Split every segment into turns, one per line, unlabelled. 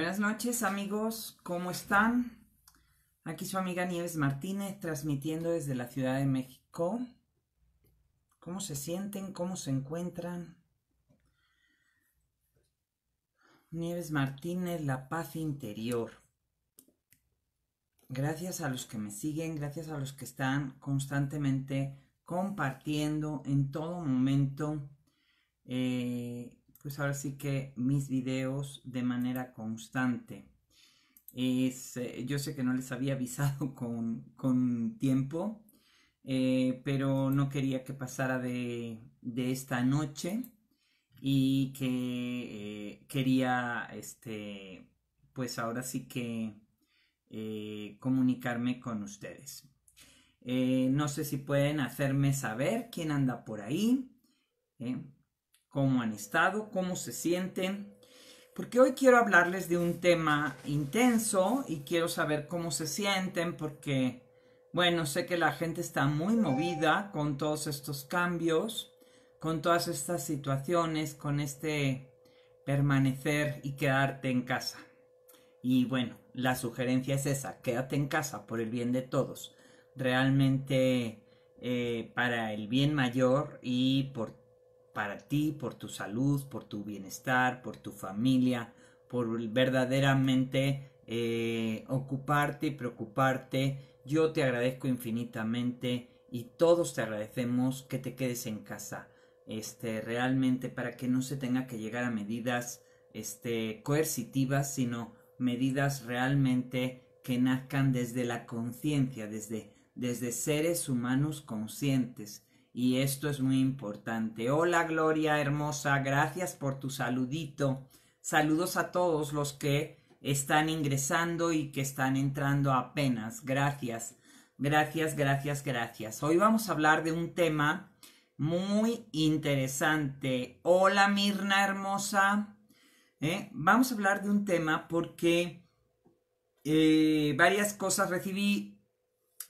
Buenas noches amigos, ¿cómo están? Aquí su amiga Nieves Martínez transmitiendo desde la Ciudad de México. ¿Cómo se sienten? ¿Cómo se encuentran? Nieves Martínez, la paz interior. Gracias a los que me siguen, gracias a los que están constantemente compartiendo en todo momento eh, pues ahora sí que mis videos de manera constante. Eh, yo sé que no les había avisado con, con tiempo, eh, pero no quería que pasara de, esta noche y que eh, quería, este, pues ahora sí que comunicarme con ustedes. no sé si pueden hacerme saber quién anda por ahí cómo han estado, cómo se sienten, porque hoy quiero hablarles de un tema intenso y quiero saber cómo se sienten porque, bueno, sé que la gente está muy movida con todos estos cambios, con todas estas situaciones, con este permanecer y quedarte en casa. Y bueno, la sugerencia es esa, quédate en casa por el bien de todos, realmente eh, para el bien mayor y por para ti, por tu salud, por tu bienestar, por tu familia, por verdaderamente eh, ocuparte y preocuparte. Yo te agradezco infinitamente y todos te agradecemos que te quedes en casa. Este, realmente para que no se tenga que llegar a medidas este, coercitivas, sino medidas realmente que nazcan desde la conciencia, desde, desde seres humanos conscientes y esto es muy importante. Hola Gloria hermosa, gracias por tu saludito. Saludos a todos los que están ingresando y que están entrando apenas. Gracias, gracias, gracias, gracias. Hoy vamos a hablar de un tema muy interesante. Hola Mirna hermosa. ¿Eh? Vamos a hablar de un tema porque eh, varias cosas recibí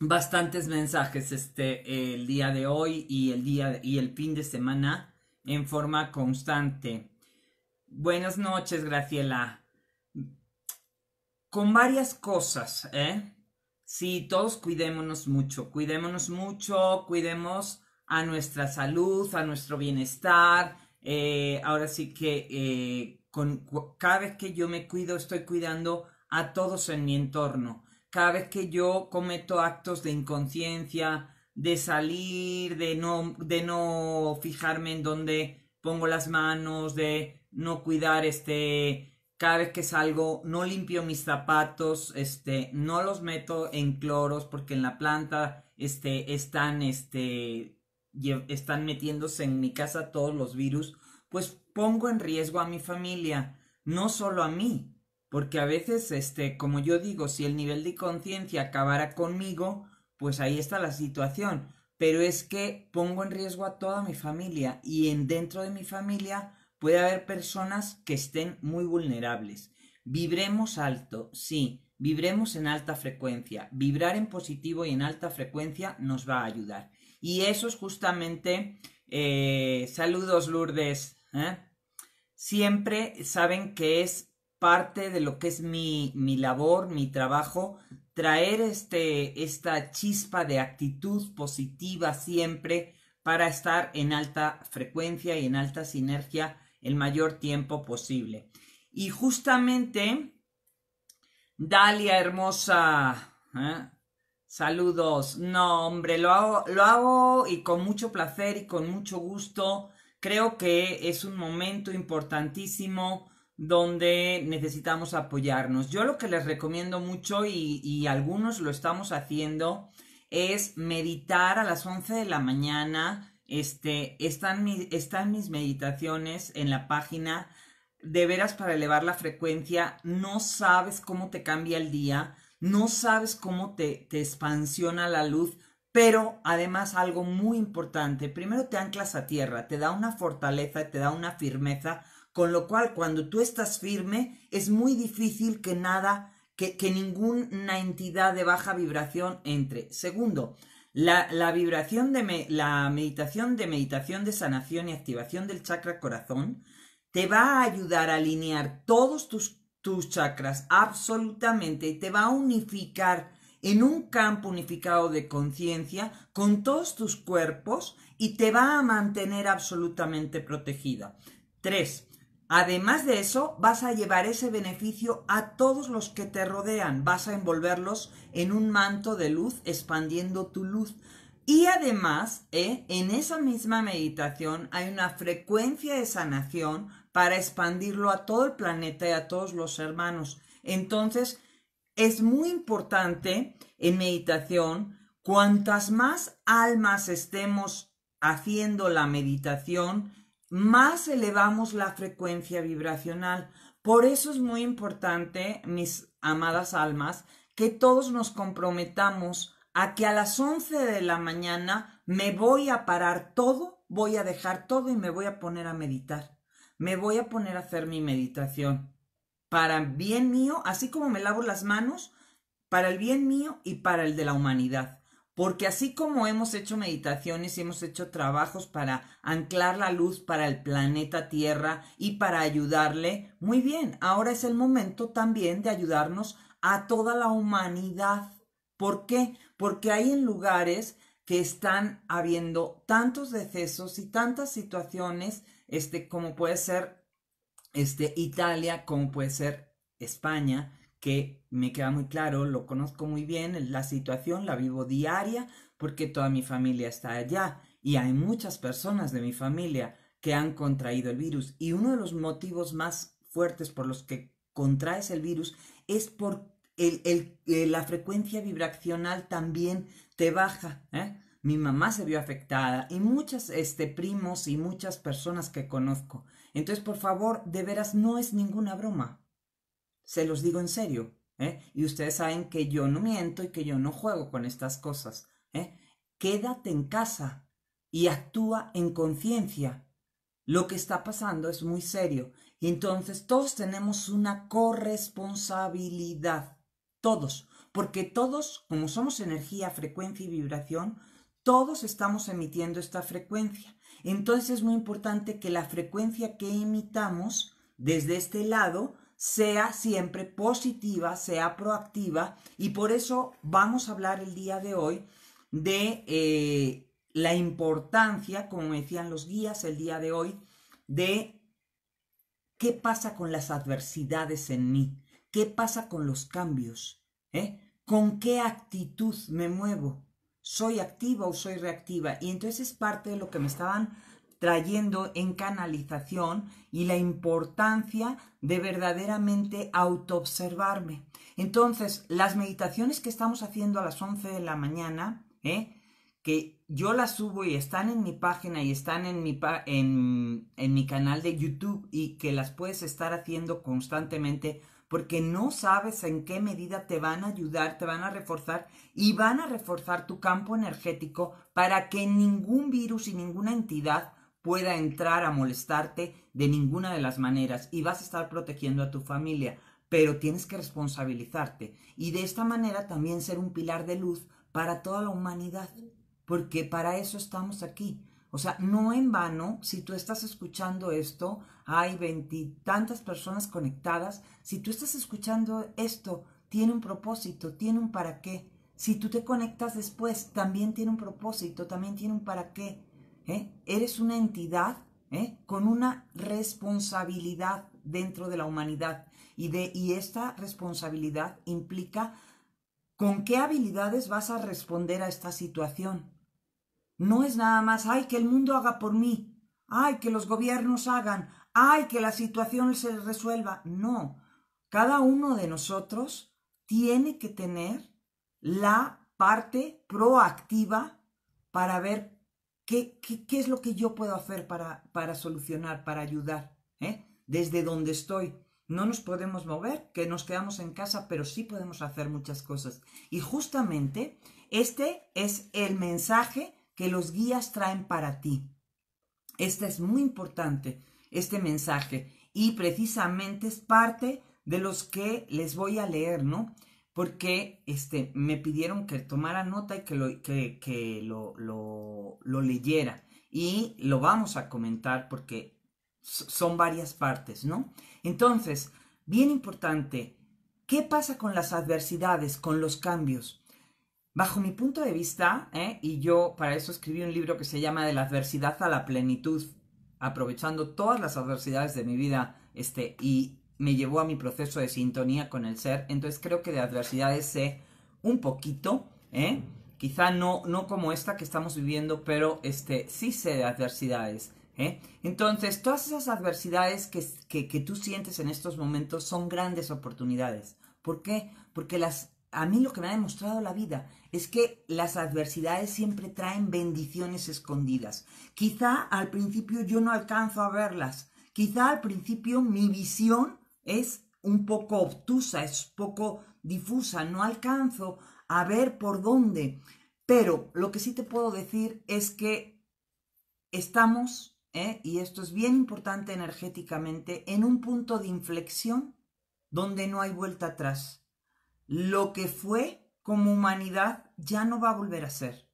bastantes mensajes este el día de hoy y el día y el fin de semana en forma constante. Buenas noches, Graciela. Con varias cosas, ¿eh? Sí, todos cuidémonos mucho, cuidémonos mucho, cuidemos a nuestra salud, a nuestro bienestar. Eh, ahora sí que eh, con, cada vez que yo me cuido, estoy cuidando a todos en mi entorno cada vez que yo cometo actos de inconsciencia, de salir, de no, de no fijarme en dónde pongo las manos, de no cuidar este, cada vez que salgo, no limpio mis zapatos, este, no los meto en cloros porque en la planta, este, están, este, están metiéndose en mi casa todos los virus, pues pongo en riesgo a mi familia, no solo a mí, porque a veces, este, como yo digo, si el nivel de conciencia acabara conmigo, pues ahí está la situación. Pero es que pongo en riesgo a toda mi familia y en dentro de mi familia puede haber personas que estén muy vulnerables. Vibremos alto, sí, vibremos en alta frecuencia. Vibrar en positivo y en alta frecuencia nos va a ayudar. Y eso es justamente... Eh, saludos, Lourdes. ¿eh? Siempre saben que es parte de lo que es mi, mi labor, mi trabajo, traer este, esta chispa de actitud positiva siempre para estar en alta frecuencia y en alta sinergia el mayor tiempo posible. Y justamente, Dalia hermosa, ¿eh? saludos. No, hombre, lo hago, lo hago y con mucho placer y con mucho gusto. Creo que es un momento importantísimo donde necesitamos apoyarnos. Yo lo que les recomiendo mucho y, algunos lo estamos haciendo es meditar a las 11 de la mañana. Este, están, están mis meditaciones en la página de veras para elevar la frecuencia. No sabes cómo te cambia el día, no sabes cómo te, te expansiona la luz, pero además algo muy importante, primero te anclas a tierra, te da una fortaleza, te da una firmeza con lo cual, cuando tú estás firme, es muy difícil que nada, que, ninguna entidad de baja vibración entre. Segundo, la, vibración de la meditación de meditación de sanación y activación del chakra corazón te va a ayudar a alinear todos tus, tus chakras absolutamente y te va a unificar en un campo unificado de conciencia con todos tus cuerpos y te va a mantener absolutamente protegida. Tres. Además de eso, vas a llevar ese beneficio a todos los que te rodean, vas a envolverlos en un manto de luz, expandiendo tu luz. Y además, ¿eh? en esa misma meditación hay una frecuencia de sanación para expandirlo a todo el planeta y a todos los hermanos. Entonces, es muy importante en meditación, cuantas más almas estemos haciendo la meditación, más elevamos la frecuencia vibracional. Por eso es muy importante, mis amadas almas, que todos nos comprometamos a que a las once de la mañana me voy a parar todo, voy a dejar todo y me voy a poner a meditar. Me voy a poner a hacer mi meditación. Para bien mío, así como me lavo las manos, para el bien mío y para el de la humanidad. Porque así como hemos hecho meditaciones y hemos hecho trabajos para anclar la luz para el planeta Tierra y para ayudarle, muy bien, ahora es el momento también de ayudarnos a toda la humanidad. ¿Por qué? Porque hay en lugares que están habiendo tantos decesos y tantas situaciones, este, como puede ser este, Italia, como puede ser España, que me queda muy claro, lo conozco muy bien, la situación la vivo diaria porque toda mi familia está allá y hay muchas personas de mi familia que han contraído el virus y uno de los motivos más fuertes por los que contraes el virus es por eh, la frecuencia vibracional también te baja. ¿eh? Mi mamá se vio afectada y muchos este, primos y muchas personas que conozco. Entonces, por favor, de veras, no es ninguna broma. Se los digo en serio. ¿eh? Y ustedes saben que yo no miento y que yo no juego con estas cosas. ¿eh? Quédate en casa y actúa en conciencia. Lo que está pasando es muy serio. entonces todos tenemos una corresponsabilidad. Todos. Porque todos, como somos energía, frecuencia y vibración, todos estamos emitiendo esta frecuencia. Entonces es muy importante que la frecuencia que emitamos desde este lado sea siempre positiva, sea proactiva y por eso vamos a hablar el día de hoy de eh, la importancia, como decían los guías el día de hoy, de qué pasa con las adversidades en mí, qué pasa con los cambios, ¿Eh? con qué actitud me muevo, soy activa o soy reactiva. Y entonces es parte de lo que me estaban trayendo en canalización y la importancia de verdaderamente autoobservarme. Entonces, las meditaciones que estamos haciendo a las 11 de la mañana, ¿eh? que yo las subo y están en mi página y están en mi, en, en mi canal de YouTube y que las puedes estar haciendo constantemente porque no sabes en qué medida te van a ayudar, te van a reforzar y van a reforzar tu campo energético para que ningún virus y ninguna entidad pueda entrar a molestarte de ninguna de las maneras y vas a estar protegiendo a tu familia, pero tienes que responsabilizarte y de esta manera también ser un pilar de luz para toda la humanidad, porque para eso estamos aquí. O sea, no en vano, si tú estás escuchando esto, hay tantas personas conectadas, si tú estás escuchando esto, tiene un propósito, tiene un para qué. Si tú te conectas después, también tiene un propósito, también tiene un para qué. ¿eh? Eres una entidad ¿eh? con una responsabilidad dentro de la humanidad y, de, y esta responsabilidad implica con qué habilidades vas a responder a esta situación. No es nada más, ay, que el mundo haga por mí, ay, que los gobiernos hagan, ay, que la situación se resuelva. No, cada uno de nosotros tiene que tener la parte proactiva para ver ¿Qué, es lo que yo puedo hacer para, solucionar, para ayudar? Eh? Desde donde estoy. No nos podemos mover, que nos quedamos en casa, pero sí podemos hacer muchas cosas. Y justamente este es el mensaje que los guías traen para ti. Este es muy importante, este mensaje. Y precisamente es parte de los que les voy a leer, ¿no? porque este, me pidieron que tomara nota y que, lo, lo, leyera. Y lo vamos a comentar porque son varias partes, ¿no? Entonces, bien importante, ¿qué pasa con las adversidades, con los cambios? Bajo mi punto de vista, ¿eh? y yo para eso escribí un libro que se llama De la adversidad a la plenitud, aprovechando todas las adversidades de mi vida este, y me llevó a mi proceso de sintonía con el ser. Entonces creo que de adversidades sé un poquito, ¿eh? Quizá no, no como esta que estamos viviendo, pero este, sí sé de adversidades. ¿eh? Entonces, todas esas adversidades que, que tú sientes en estos momentos son grandes oportunidades. ¿Por qué? Porque las a mí lo que me ha demostrado la vida es que las adversidades siempre traen bendiciones escondidas. Quizá al principio yo no alcanzo a verlas, quizá al principio mi visión es un poco obtusa, es poco difusa, no alcanzo a ver por dónde. Pero lo que sí te puedo decir es que estamos, ¿eh? y esto es bien importante energéticamente, en un punto de inflexión donde no hay vuelta atrás. Lo que fue como humanidad ya no va a volver a ser.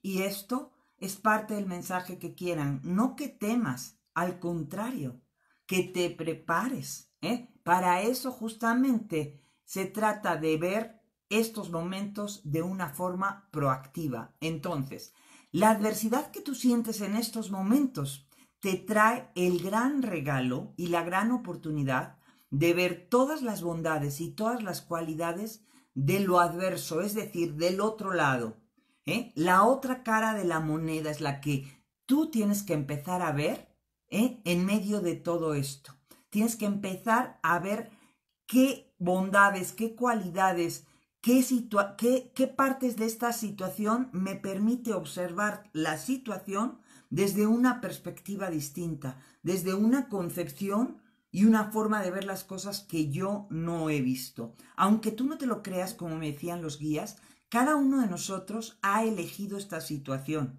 Y esto es parte del mensaje que quieran. No que temas, al contrario, que te prepares ¿eh? Para eso justamente se trata de ver estos momentos de una forma proactiva. Entonces, la adversidad que tú sientes en estos momentos te trae el gran regalo y la gran oportunidad de ver todas las bondades y todas las cualidades de lo adverso, es decir, del otro lado. ¿eh? La otra cara de la moneda es la que tú tienes que empezar a ver ¿eh? en medio de todo esto tienes que empezar a ver qué bondades, qué cualidades, qué, partes de esta situación me permite observar la situación desde una perspectiva distinta, desde una concepción y una forma de ver las cosas que yo no he visto. Aunque tú no te lo creas, como me decían los guías, cada uno de nosotros ha elegido esta situación.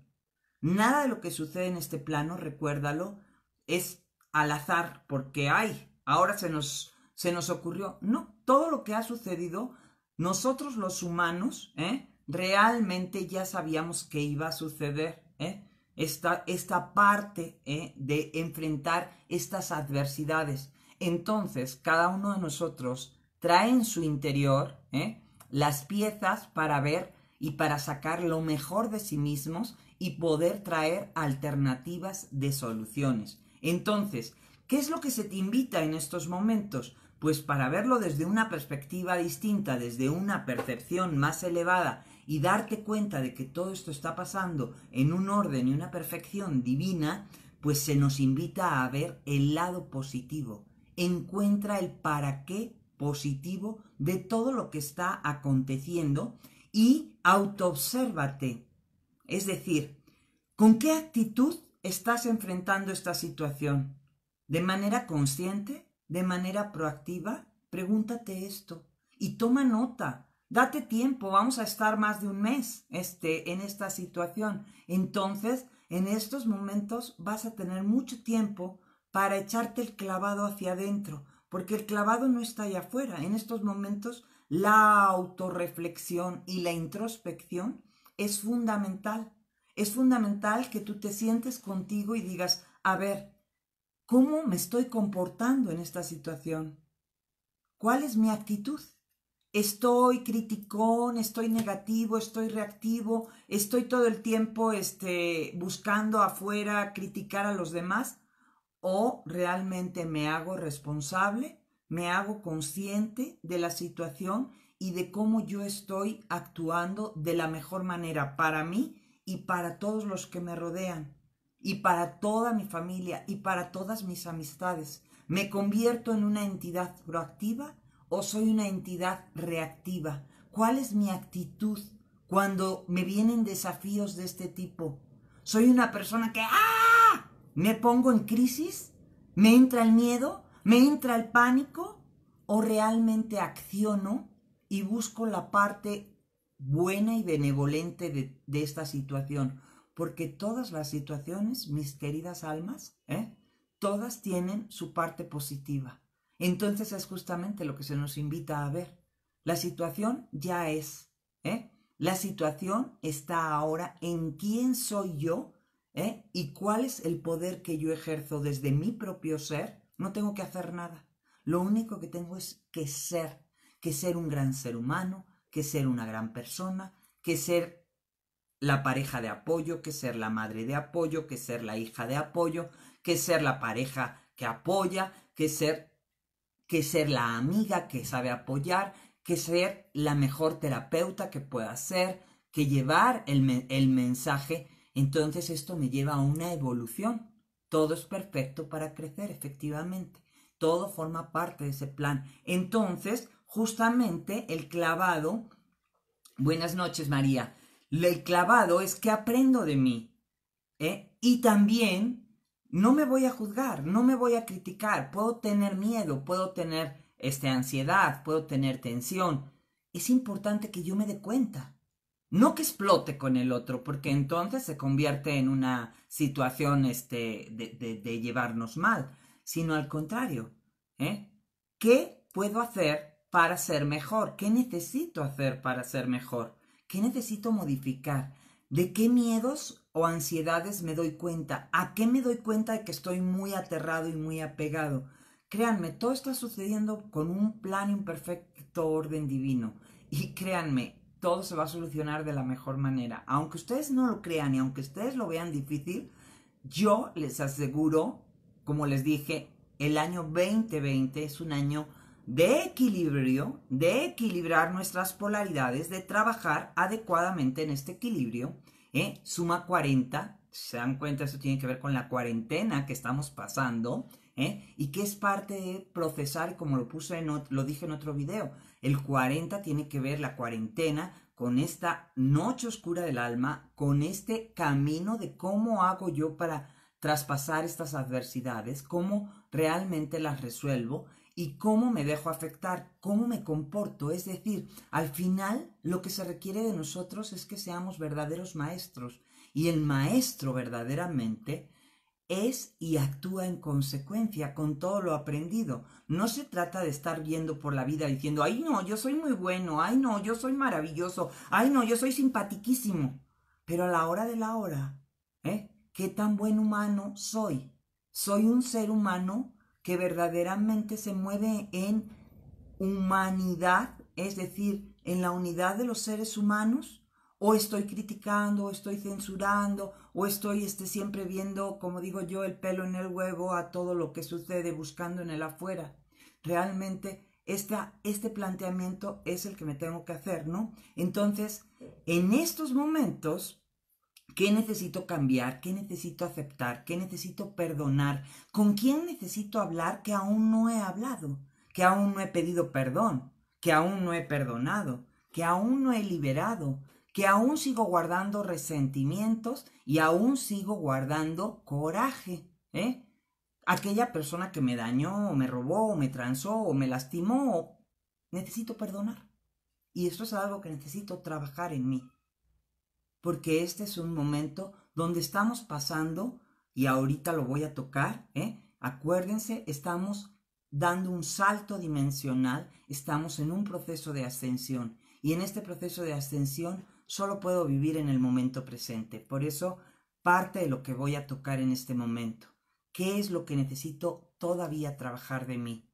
Nada de lo que sucede en este plano, recuérdalo, es al azar, porque hay ahora se nos, se nos ocurrió. No, todo lo que ha sucedido, nosotros los humanos, ¿eh? realmente ya sabíamos que iba a suceder. ¿eh? Esta, esta parte ¿eh? de enfrentar estas adversidades. Entonces, cada uno de nosotros trae en su interior ¿eh? las piezas para ver y para sacar lo mejor de sí mismos y poder traer alternativas de soluciones. Entonces, ¿qué es lo que se te invita en estos momentos? Pues para verlo desde una perspectiva distinta, desde una percepción más elevada y darte cuenta de que todo esto está pasando en un orden y una perfección divina, pues se nos invita a ver el lado positivo. Encuentra el para qué positivo de todo lo que está aconteciendo y autoobsérvate. Es decir, ¿con qué actitud estás enfrentando esta situación? ¿De manera consciente? ¿De manera proactiva? Pregúntate esto y toma nota. Date tiempo, vamos a estar más de un mes este, en esta situación. Entonces, en estos momentos vas a tener mucho tiempo para echarte el clavado hacia adentro, porque el clavado no está allá afuera. En estos momentos, la autorreflexión y la introspección es fundamental es fundamental que tú te sientes contigo y digas, a ver, ¿cómo me estoy comportando en esta situación? ¿Cuál es mi actitud? Estoy criticón, estoy negativo, estoy reactivo, estoy todo el tiempo este, buscando afuera criticar a los demás o realmente me hago responsable, me hago consciente de la situación y de cómo yo estoy actuando de la mejor manera para mí y para todos los que me rodean y para toda mi familia y para todas mis amistades. ¿Me convierto en una entidad proactiva o soy una entidad reactiva? ¿Cuál es mi actitud cuando me vienen desafíos de este tipo? ¿Soy una persona que ¡ah! me pongo en crisis? ¿Me entra el miedo? ¿Me entra el pánico? ¿O realmente acciono y busco la parte buena y benevolente de, esta situación, porque todas las situaciones, mis queridas almas, ¿eh? todas tienen su parte positiva. Entonces es justamente lo que se nos invita a ver. La situación ya es, ¿eh? La situación está ahora en quién soy yo ¿eh? y cuál es el poder que yo ejerzo desde mi propio ser. No tengo que hacer nada. Lo único que tengo es que ser, que ser un gran ser humano, que ser una gran persona, que ser la pareja de apoyo, que ser la madre de apoyo, que ser la hija de apoyo, que ser la pareja que apoya, que ser que ser la amiga que sabe apoyar, que ser la mejor terapeuta que pueda ser, que llevar el, el mensaje. Entonces esto me lleva a una evolución. Todo es perfecto para crecer, efectivamente. Todo forma parte de ese plan. Entonces, justamente el clavado, buenas noches María, el clavado es que aprendo de mí. ¿eh? Y también no me voy a juzgar, no me voy a criticar, puedo tener miedo, puedo tener este, ansiedad, puedo tener tensión. Es importante que yo me dé cuenta. No que explote con el otro, porque entonces se convierte en una situación este, de, de llevarnos mal, sino al contrario. ¿eh? ¿Qué puedo hacer para ser mejor? ¿Qué necesito hacer para ser mejor? ¿Qué necesito modificar? ¿De qué miedos o ansiedades me doy cuenta? ¿A qué me doy cuenta de que estoy muy aterrado y muy apegado? Créanme, todo está sucediendo con un plan imperfecto, orden divino. Y créanme, todo se va a solucionar de la mejor manera. Aunque ustedes no lo crean y aunque ustedes lo vean difícil, yo les aseguro, como les dije, el año 2020 es un año de equilibrio, de equilibrar nuestras polaridades, de trabajar adecuadamente en este equilibrio, ¿eh? suma 40, se dan cuenta, eso tiene que ver con la cuarentena que estamos pasando, ¿eh? y que es parte de procesar, como lo puse en lo dije en otro video, el 40 tiene que ver la cuarentena con esta noche oscura del alma, con este camino de cómo hago yo para traspasar estas adversidades, cómo realmente las resuelvo y cómo me dejo afectar, cómo me comporto. Es decir, al final lo que se requiere de nosotros es que seamos verdaderos maestros y el maestro verdaderamente es y actúa en consecuencia con todo lo aprendido. No se trata de estar viendo por la vida diciendo, ay no, yo soy muy bueno, ay no, yo soy maravilloso, ay no, yo soy simpatiquísimo. Pero a la hora de la hora, ¿eh? ¿Qué tan buen humano soy? ¿Soy un ser humano que verdaderamente se mueve en humanidad, es decir, en la unidad de los seres humanos, o estoy criticando, o estoy censurando, o estoy este, siempre viendo, como digo yo, el pelo en el huevo a todo lo que sucede, buscando en el afuera. Realmente este planteamiento es el que me tengo que hacer, ¿no? Entonces, en estos momentos, ¿Qué necesito cambiar? ¿Qué necesito aceptar? ¿Qué necesito perdonar? ¿Con quién necesito hablar que aún no he hablado? ¿Que aún no he pedido perdón? ¿Que aún no he perdonado? ¿Que aún no he liberado? ¿Que aún sigo guardando resentimientos y aún sigo guardando coraje? ¿Eh? Aquella persona que me dañó, me robó, me transó, o me lastimó, necesito perdonar. Y esto es algo que necesito trabajar en mí porque este es un momento donde estamos pasando, y ahorita lo voy a tocar, ¿eh? acuérdense, estamos dando un salto dimensional, estamos en un proceso de ascensión y en este proceso de ascensión solo puedo vivir en el momento presente. Por eso, parte de lo que voy a tocar en este momento, ¿qué es lo que necesito todavía trabajar de mí?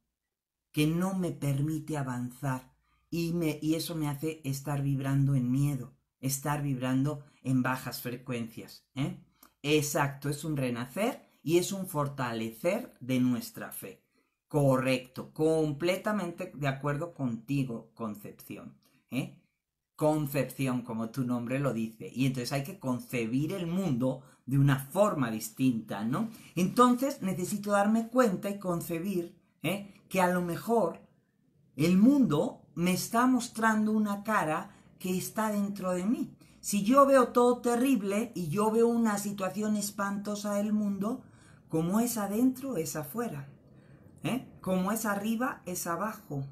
Que no me permite avanzar y eso me hace estar vibrando en miedo estar vibrando en bajas frecuencias. ¿eh? Exacto, es un renacer y es un fortalecer de nuestra fe. Correcto, completamente de acuerdo contigo, Concepción. ¿eh? Concepción, como tu nombre lo dice. Y entonces hay que concebir el mundo de una forma distinta, ¿no? Entonces necesito darme cuenta y concebir ¿eh? que a lo mejor el mundo me está mostrando una cara que está dentro de mí. Si yo veo todo terrible y yo veo una situación espantosa del mundo, como es adentro, es afuera. ¿Eh? Como es arriba, es abajo.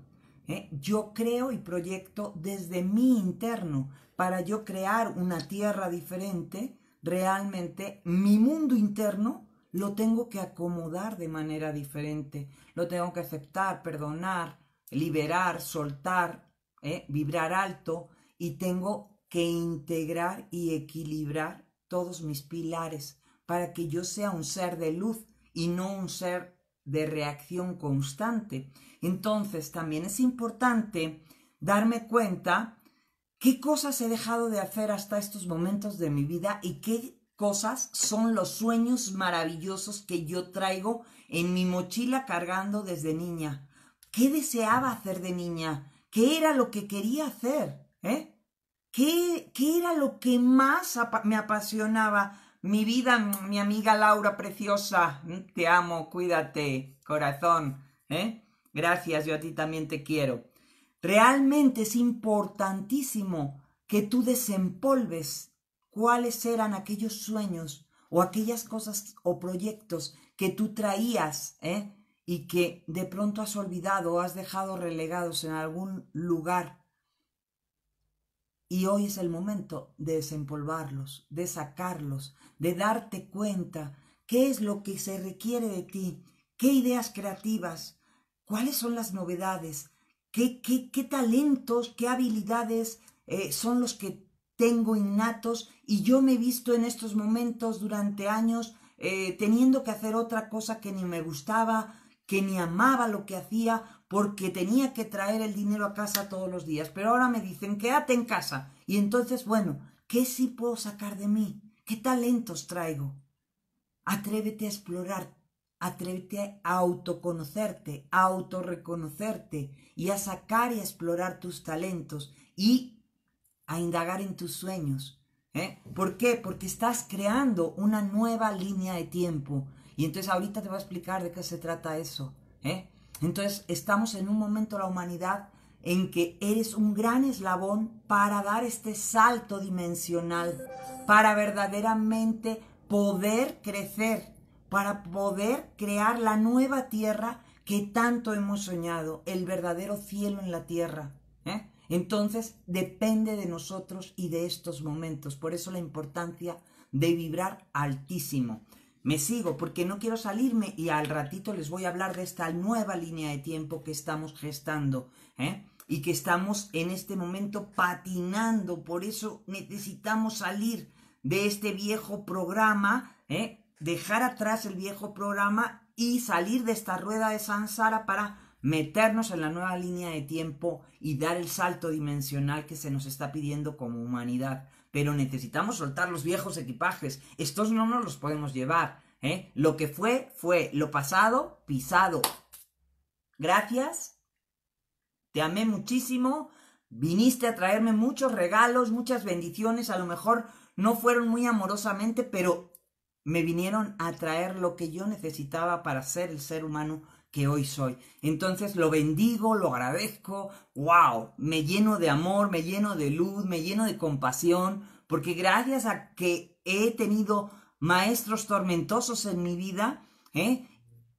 ¿eh? Yo creo y proyecto desde mi interno para yo crear una tierra diferente. Realmente mi mundo interno lo tengo que acomodar de manera diferente. Lo tengo que aceptar, perdonar, liberar, soltar, ¿eh? vibrar alto, y tengo que integrar y equilibrar todos mis pilares para que yo sea un ser de luz y no un ser de reacción constante. Entonces también es importante darme cuenta qué cosas he dejado de hacer hasta estos momentos de mi vida y qué cosas son los sueños maravillosos que yo traigo en mi mochila cargando desde niña. ¿Qué deseaba hacer de niña? ¿Qué era lo que quería hacer? ¿Eh? ¿Qué, era lo que más me apasionaba? Mi vida, mi amiga Laura preciosa, te amo, cuídate, corazón, ¿Eh? Gracias, yo a ti también te quiero. Realmente es importantísimo que tú desempolves cuáles eran aquellos sueños o aquellas cosas o proyectos que tú traías, ¿eh? Y que de pronto has olvidado o has dejado relegados en algún lugar y hoy es el momento de desempolvarlos, de sacarlos, de darte cuenta qué es lo que se requiere de ti, qué ideas creativas, cuáles son las novedades, qué, qué, qué talentos, qué habilidades eh, son los que tengo innatos y yo me he visto en estos momentos durante años eh, teniendo que hacer otra cosa que ni me gustaba, que ni amaba lo que hacía porque tenía que traer el dinero a casa todos los días. Pero ahora me dicen, quédate en casa. Y entonces, bueno, ¿qué sí puedo sacar de mí? ¿Qué talentos traigo? Atrévete a explorar, atrévete a autoconocerte, a autorreconocerte y a sacar y explorar tus talentos y a indagar en tus sueños. ¿eh? ¿Por qué? Porque estás creando una nueva línea de tiempo. Y entonces ahorita te voy a explicar de qué se trata eso. ¿eh? Entonces estamos en un momento la humanidad en que eres un gran eslabón para dar este salto dimensional, para verdaderamente poder crecer, para poder crear la nueva tierra que tanto hemos soñado, el verdadero cielo en la tierra. ¿eh? Entonces depende de nosotros y de estos momentos, por eso la importancia de vibrar altísimo. Me sigo porque no quiero salirme y al ratito les voy a hablar de esta nueva línea de tiempo que estamos gestando ¿eh? y que estamos en este momento patinando. Por eso necesitamos salir de este viejo programa, ¿eh? dejar atrás el viejo programa y salir de esta rueda de Sansara para meternos en la nueva línea de tiempo y dar el salto dimensional que se nos está pidiendo como humanidad pero necesitamos soltar los viejos equipajes. Estos no nos los podemos llevar. ¿eh? Lo que fue, fue. Lo pasado, pisado. Gracias. Te amé muchísimo. Viniste a traerme muchos regalos, muchas bendiciones. A lo mejor no fueron muy amorosamente, pero me vinieron a traer lo que yo necesitaba para ser el ser humano que hoy soy. Entonces lo bendigo, lo agradezco, wow, me lleno de amor, me lleno de luz, me lleno de compasión, porque gracias a que he tenido maestros tormentosos en mi vida, ¿eh?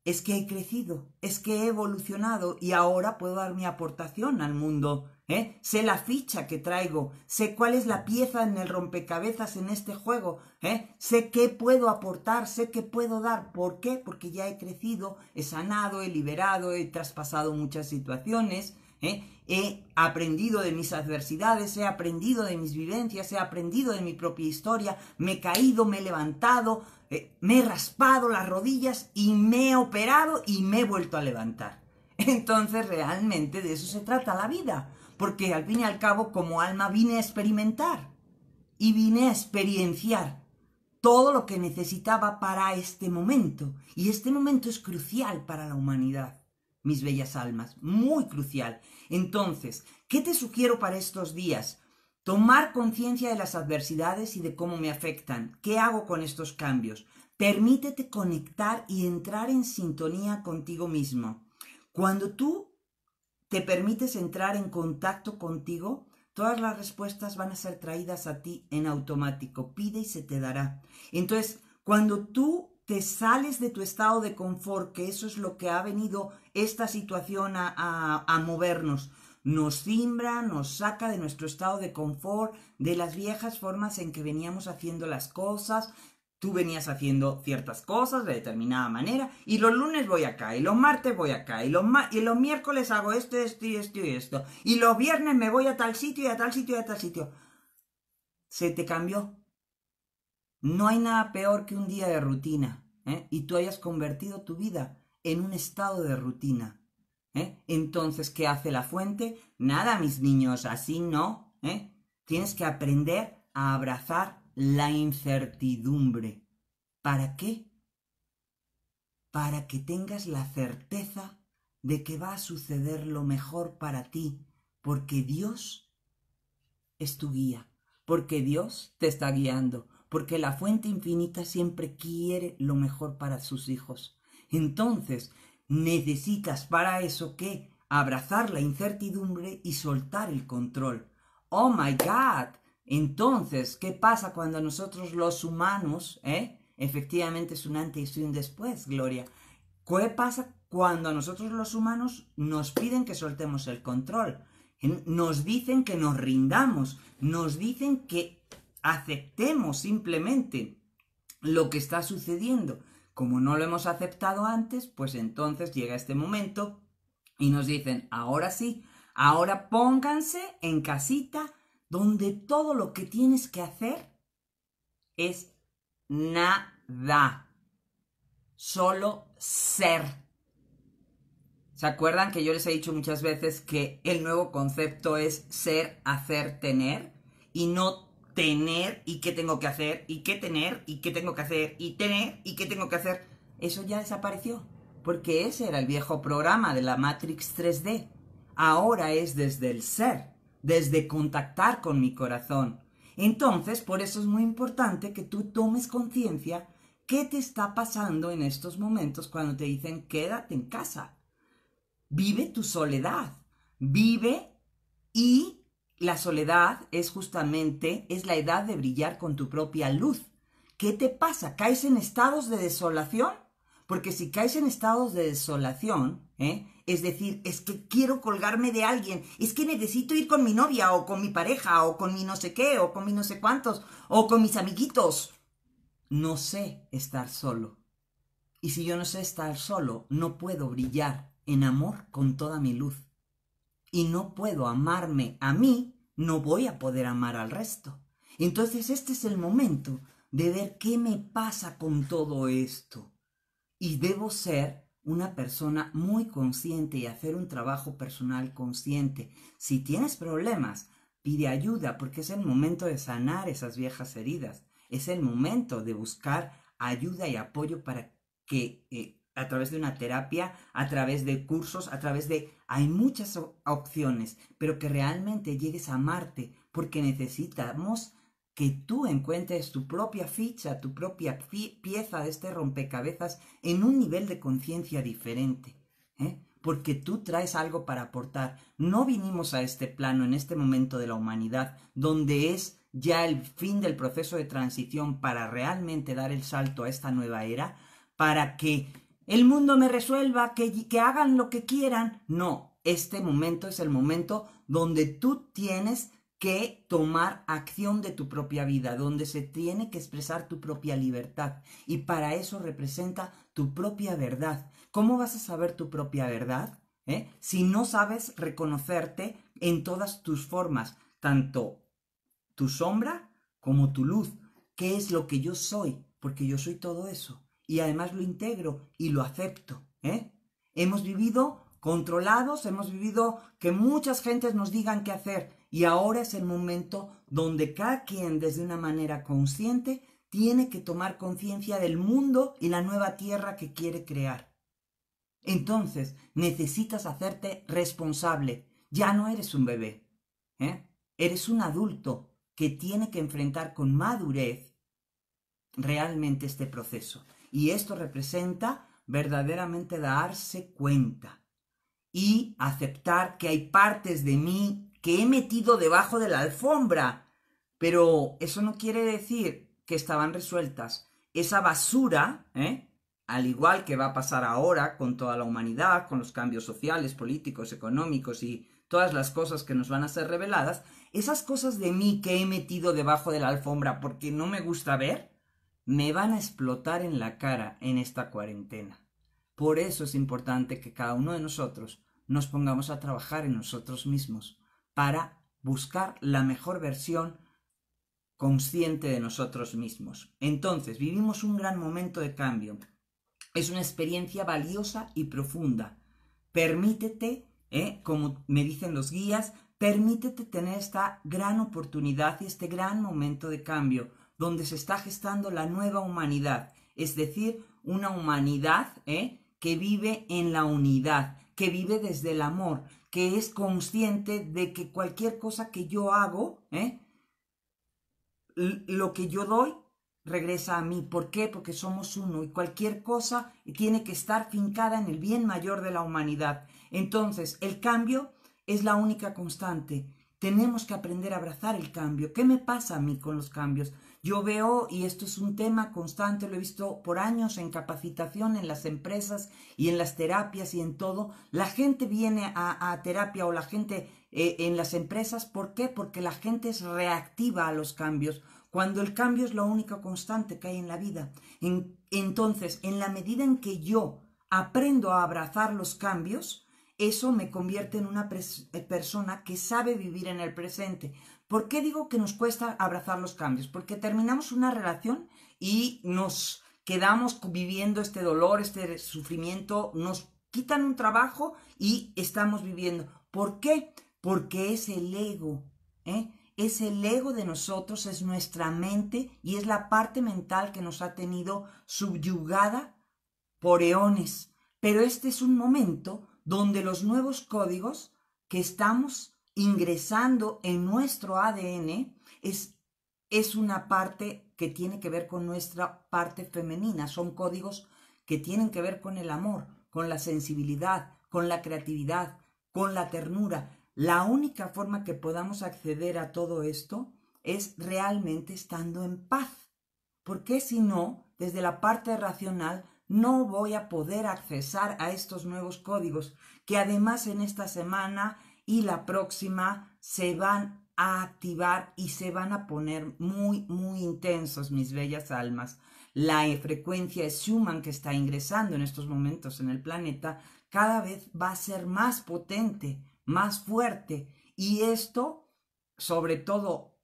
es que he crecido, es que he evolucionado y ahora puedo dar mi aportación al mundo ¿Eh? Sé la ficha que traigo, sé cuál es la pieza en el rompecabezas en este juego, ¿Eh? Sé qué puedo aportar, sé qué puedo dar. ¿Por qué? Porque ya he crecido, he sanado, he liberado, he traspasado muchas situaciones, ¿Eh? He aprendido de mis adversidades, he aprendido de mis vivencias, he aprendido de mi propia historia, me he caído, me he levantado, me he raspado las rodillas y me he operado y me he vuelto a levantar. Entonces realmente de eso se trata la vida porque al fin y al cabo como alma vine a experimentar y vine a experienciar todo lo que necesitaba para este momento. Y este momento es crucial para la humanidad, mis bellas almas, muy crucial. Entonces, ¿qué te sugiero para estos días? Tomar conciencia de las adversidades y de cómo me afectan. ¿Qué hago con estos cambios? Permítete conectar y entrar en sintonía contigo mismo. Cuando tú te permites entrar en contacto contigo, todas las respuestas van a ser traídas a ti en automático. Pide y se te dará. Entonces, cuando tú te sales de tu estado de confort, que eso es lo que ha venido esta situación a, a, movernos, nos cimbra, nos saca de nuestro estado de confort, de las viejas formas en que veníamos haciendo las cosas, tú venías haciendo ciertas cosas de determinada manera y los lunes voy acá y los martes voy acá y los, y los miércoles hago esto, esto y esto y esto y los viernes me voy a tal sitio y a tal sitio y a tal sitio. Se te cambió. No hay nada peor que un día de rutina ¿eh? y tú hayas convertido tu vida en un estado de rutina. ¿eh? Entonces, ¿qué hace la fuente? Nada, mis niños, así no. ¿eh? Tienes que aprender a abrazar la incertidumbre. ¿Para qué? Para que tengas la certeza de que va a suceder lo mejor para ti, porque Dios es tu guía, porque Dios te está guiando, porque la fuente infinita siempre quiere lo mejor para sus hijos. Entonces, necesitas para eso que abrazar la incertidumbre y soltar el control. Oh my God, entonces, ¿qué pasa cuando nosotros los humanos, eh? efectivamente es un antes y un después, Gloria? ¿Qué pasa cuando nosotros los humanos nos piden que soltemos el control? Nos dicen que nos rindamos, nos dicen que aceptemos simplemente lo que está sucediendo. Como no lo hemos aceptado antes, pues entonces llega este momento y nos dicen, ahora sí, ahora pónganse en casita, donde todo lo que tienes que hacer es nada, solo ser. ¿Se acuerdan que yo les he dicho muchas veces que el nuevo concepto es ser, hacer, tener y no tener y qué tengo que hacer y qué tener y qué tengo que hacer y tener y qué tengo que hacer? Eso ya desapareció, porque ese era el viejo programa de la Matrix 3D. Ahora es desde el ser desde contactar con mi corazón. Entonces, por eso es muy importante que tú tomes conciencia qué te está pasando en estos momentos cuando te dicen quédate en casa. Vive tu soledad, vive y la soledad es justamente, es la edad de brillar con tu propia luz. ¿Qué te pasa? ¿Caes en estados de desolación? Porque si caes en estados de desolación, ¿eh? es decir, es que quiero colgarme de alguien, es que necesito ir con mi novia o con mi pareja o con mi no sé qué o con mi no sé cuántos o con mis amiguitos. No sé estar solo. Y si yo no sé estar solo, no puedo brillar en amor con toda mi luz. Y no puedo amarme a mí, no voy a poder amar al resto. Entonces este es el momento de ver qué me pasa con todo esto y debo ser una persona muy consciente y hacer un trabajo personal consciente. Si tienes problemas, pide ayuda porque es el momento de sanar esas viejas heridas. Es el momento de buscar ayuda y apoyo para que eh, a través de una terapia, a través de cursos, a través de... Hay muchas opciones, pero que realmente llegues a amarte porque necesitamos que tú encuentres tu propia ficha, tu propia pieza de este rompecabezas en un nivel de conciencia diferente. ¿eh? Porque tú traes algo para aportar. No vinimos a este plano, en este momento de la humanidad, donde es ya el fin del proceso de transición para realmente dar el salto a esta nueva era, para que el mundo me resuelva, que, que hagan lo que quieran. No, este momento es el momento donde tú tienes que tomar acción de tu propia vida, donde se tiene que expresar tu propia libertad. Y para eso representa tu propia verdad. ¿Cómo vas a saber tu propia verdad? Eh? Si no sabes reconocerte en todas tus formas, tanto tu sombra como tu luz. ¿Qué es lo que yo soy? Porque yo soy todo eso. Y además lo integro y lo acepto. ¿eh? Hemos vivido controlados, hemos vivido que muchas gentes nos digan qué hacer y ahora es el momento donde cada quien, desde una manera consciente, tiene que tomar conciencia del mundo y la nueva tierra que quiere crear. Entonces, necesitas hacerte responsable. Ya no eres un bebé. ¿eh? Eres un adulto que tiene que enfrentar con madurez realmente este proceso. Y esto representa verdaderamente darse cuenta y aceptar que hay partes de mí que he metido debajo de la alfombra. Pero eso no quiere decir que estaban resueltas. Esa basura, ¿eh? al igual que va a pasar ahora con toda la humanidad, con los cambios sociales, políticos, económicos y todas las cosas que nos van a ser reveladas, esas cosas de mí que he metido debajo de la alfombra porque no me gusta ver, me van a explotar en la cara en esta cuarentena. Por eso es importante que cada uno de nosotros nos pongamos a trabajar en nosotros mismos, para buscar la mejor versión consciente de nosotros mismos. Entonces, vivimos un gran momento de cambio. Es una experiencia valiosa y profunda. Permítete, ¿eh? como me dicen los guías, permítete tener esta gran oportunidad y este gran momento de cambio, donde se está gestando la nueva humanidad, es decir, una humanidad ¿eh? que vive en la unidad, que vive desde el amor, que es consciente de que cualquier cosa que yo hago, ¿eh? lo que yo doy regresa a mí. ¿Por qué? Porque somos uno y cualquier cosa tiene que estar fincada en el bien mayor de la humanidad. Entonces, el cambio es la única constante. Tenemos que aprender a abrazar el cambio. ¿Qué me pasa a mí con los cambios? Yo veo, y esto es un tema constante, lo he visto por años en capacitación, en las empresas y en las terapias y en todo, la gente viene a, terapia o la gente eh, en las empresas, ¿por qué? Porque la gente es reactiva a los cambios, cuando el cambio es la única constante que hay en la vida. entonces, en la medida en que yo aprendo a abrazar los cambios, eso me convierte en una eh, persona que sabe vivir en el presente, ¿Por qué digo que nos cuesta abrazar los cambios? Porque terminamos una relación y nos quedamos viviendo este dolor, este sufrimiento, nos quitan un trabajo y estamos viviendo. ¿Por qué? Porque es el ego, ¿eh? es el ego de nosotros, es nuestra mente y es la parte mental que nos ha tenido subyugada por eones. Pero este es un momento donde los nuevos códigos que estamos ingresando en nuestro ADN es, es una parte que tiene que ver con nuestra parte femenina. Son códigos que tienen que ver con el amor, con la sensibilidad, con la creatividad, con la ternura. La única forma que podamos acceder a todo esto es realmente estando en paz. Porque si no, desde la parte racional, no voy a poder accesar a estos nuevos códigos, que además en esta semana y la próxima se van a activar y se van a poner muy, muy intensos, mis bellas almas. La eh, frecuencia Schumann que está ingresando en estos momentos en el planeta cada vez va a ser más potente, más fuerte. Y esto, sobre todo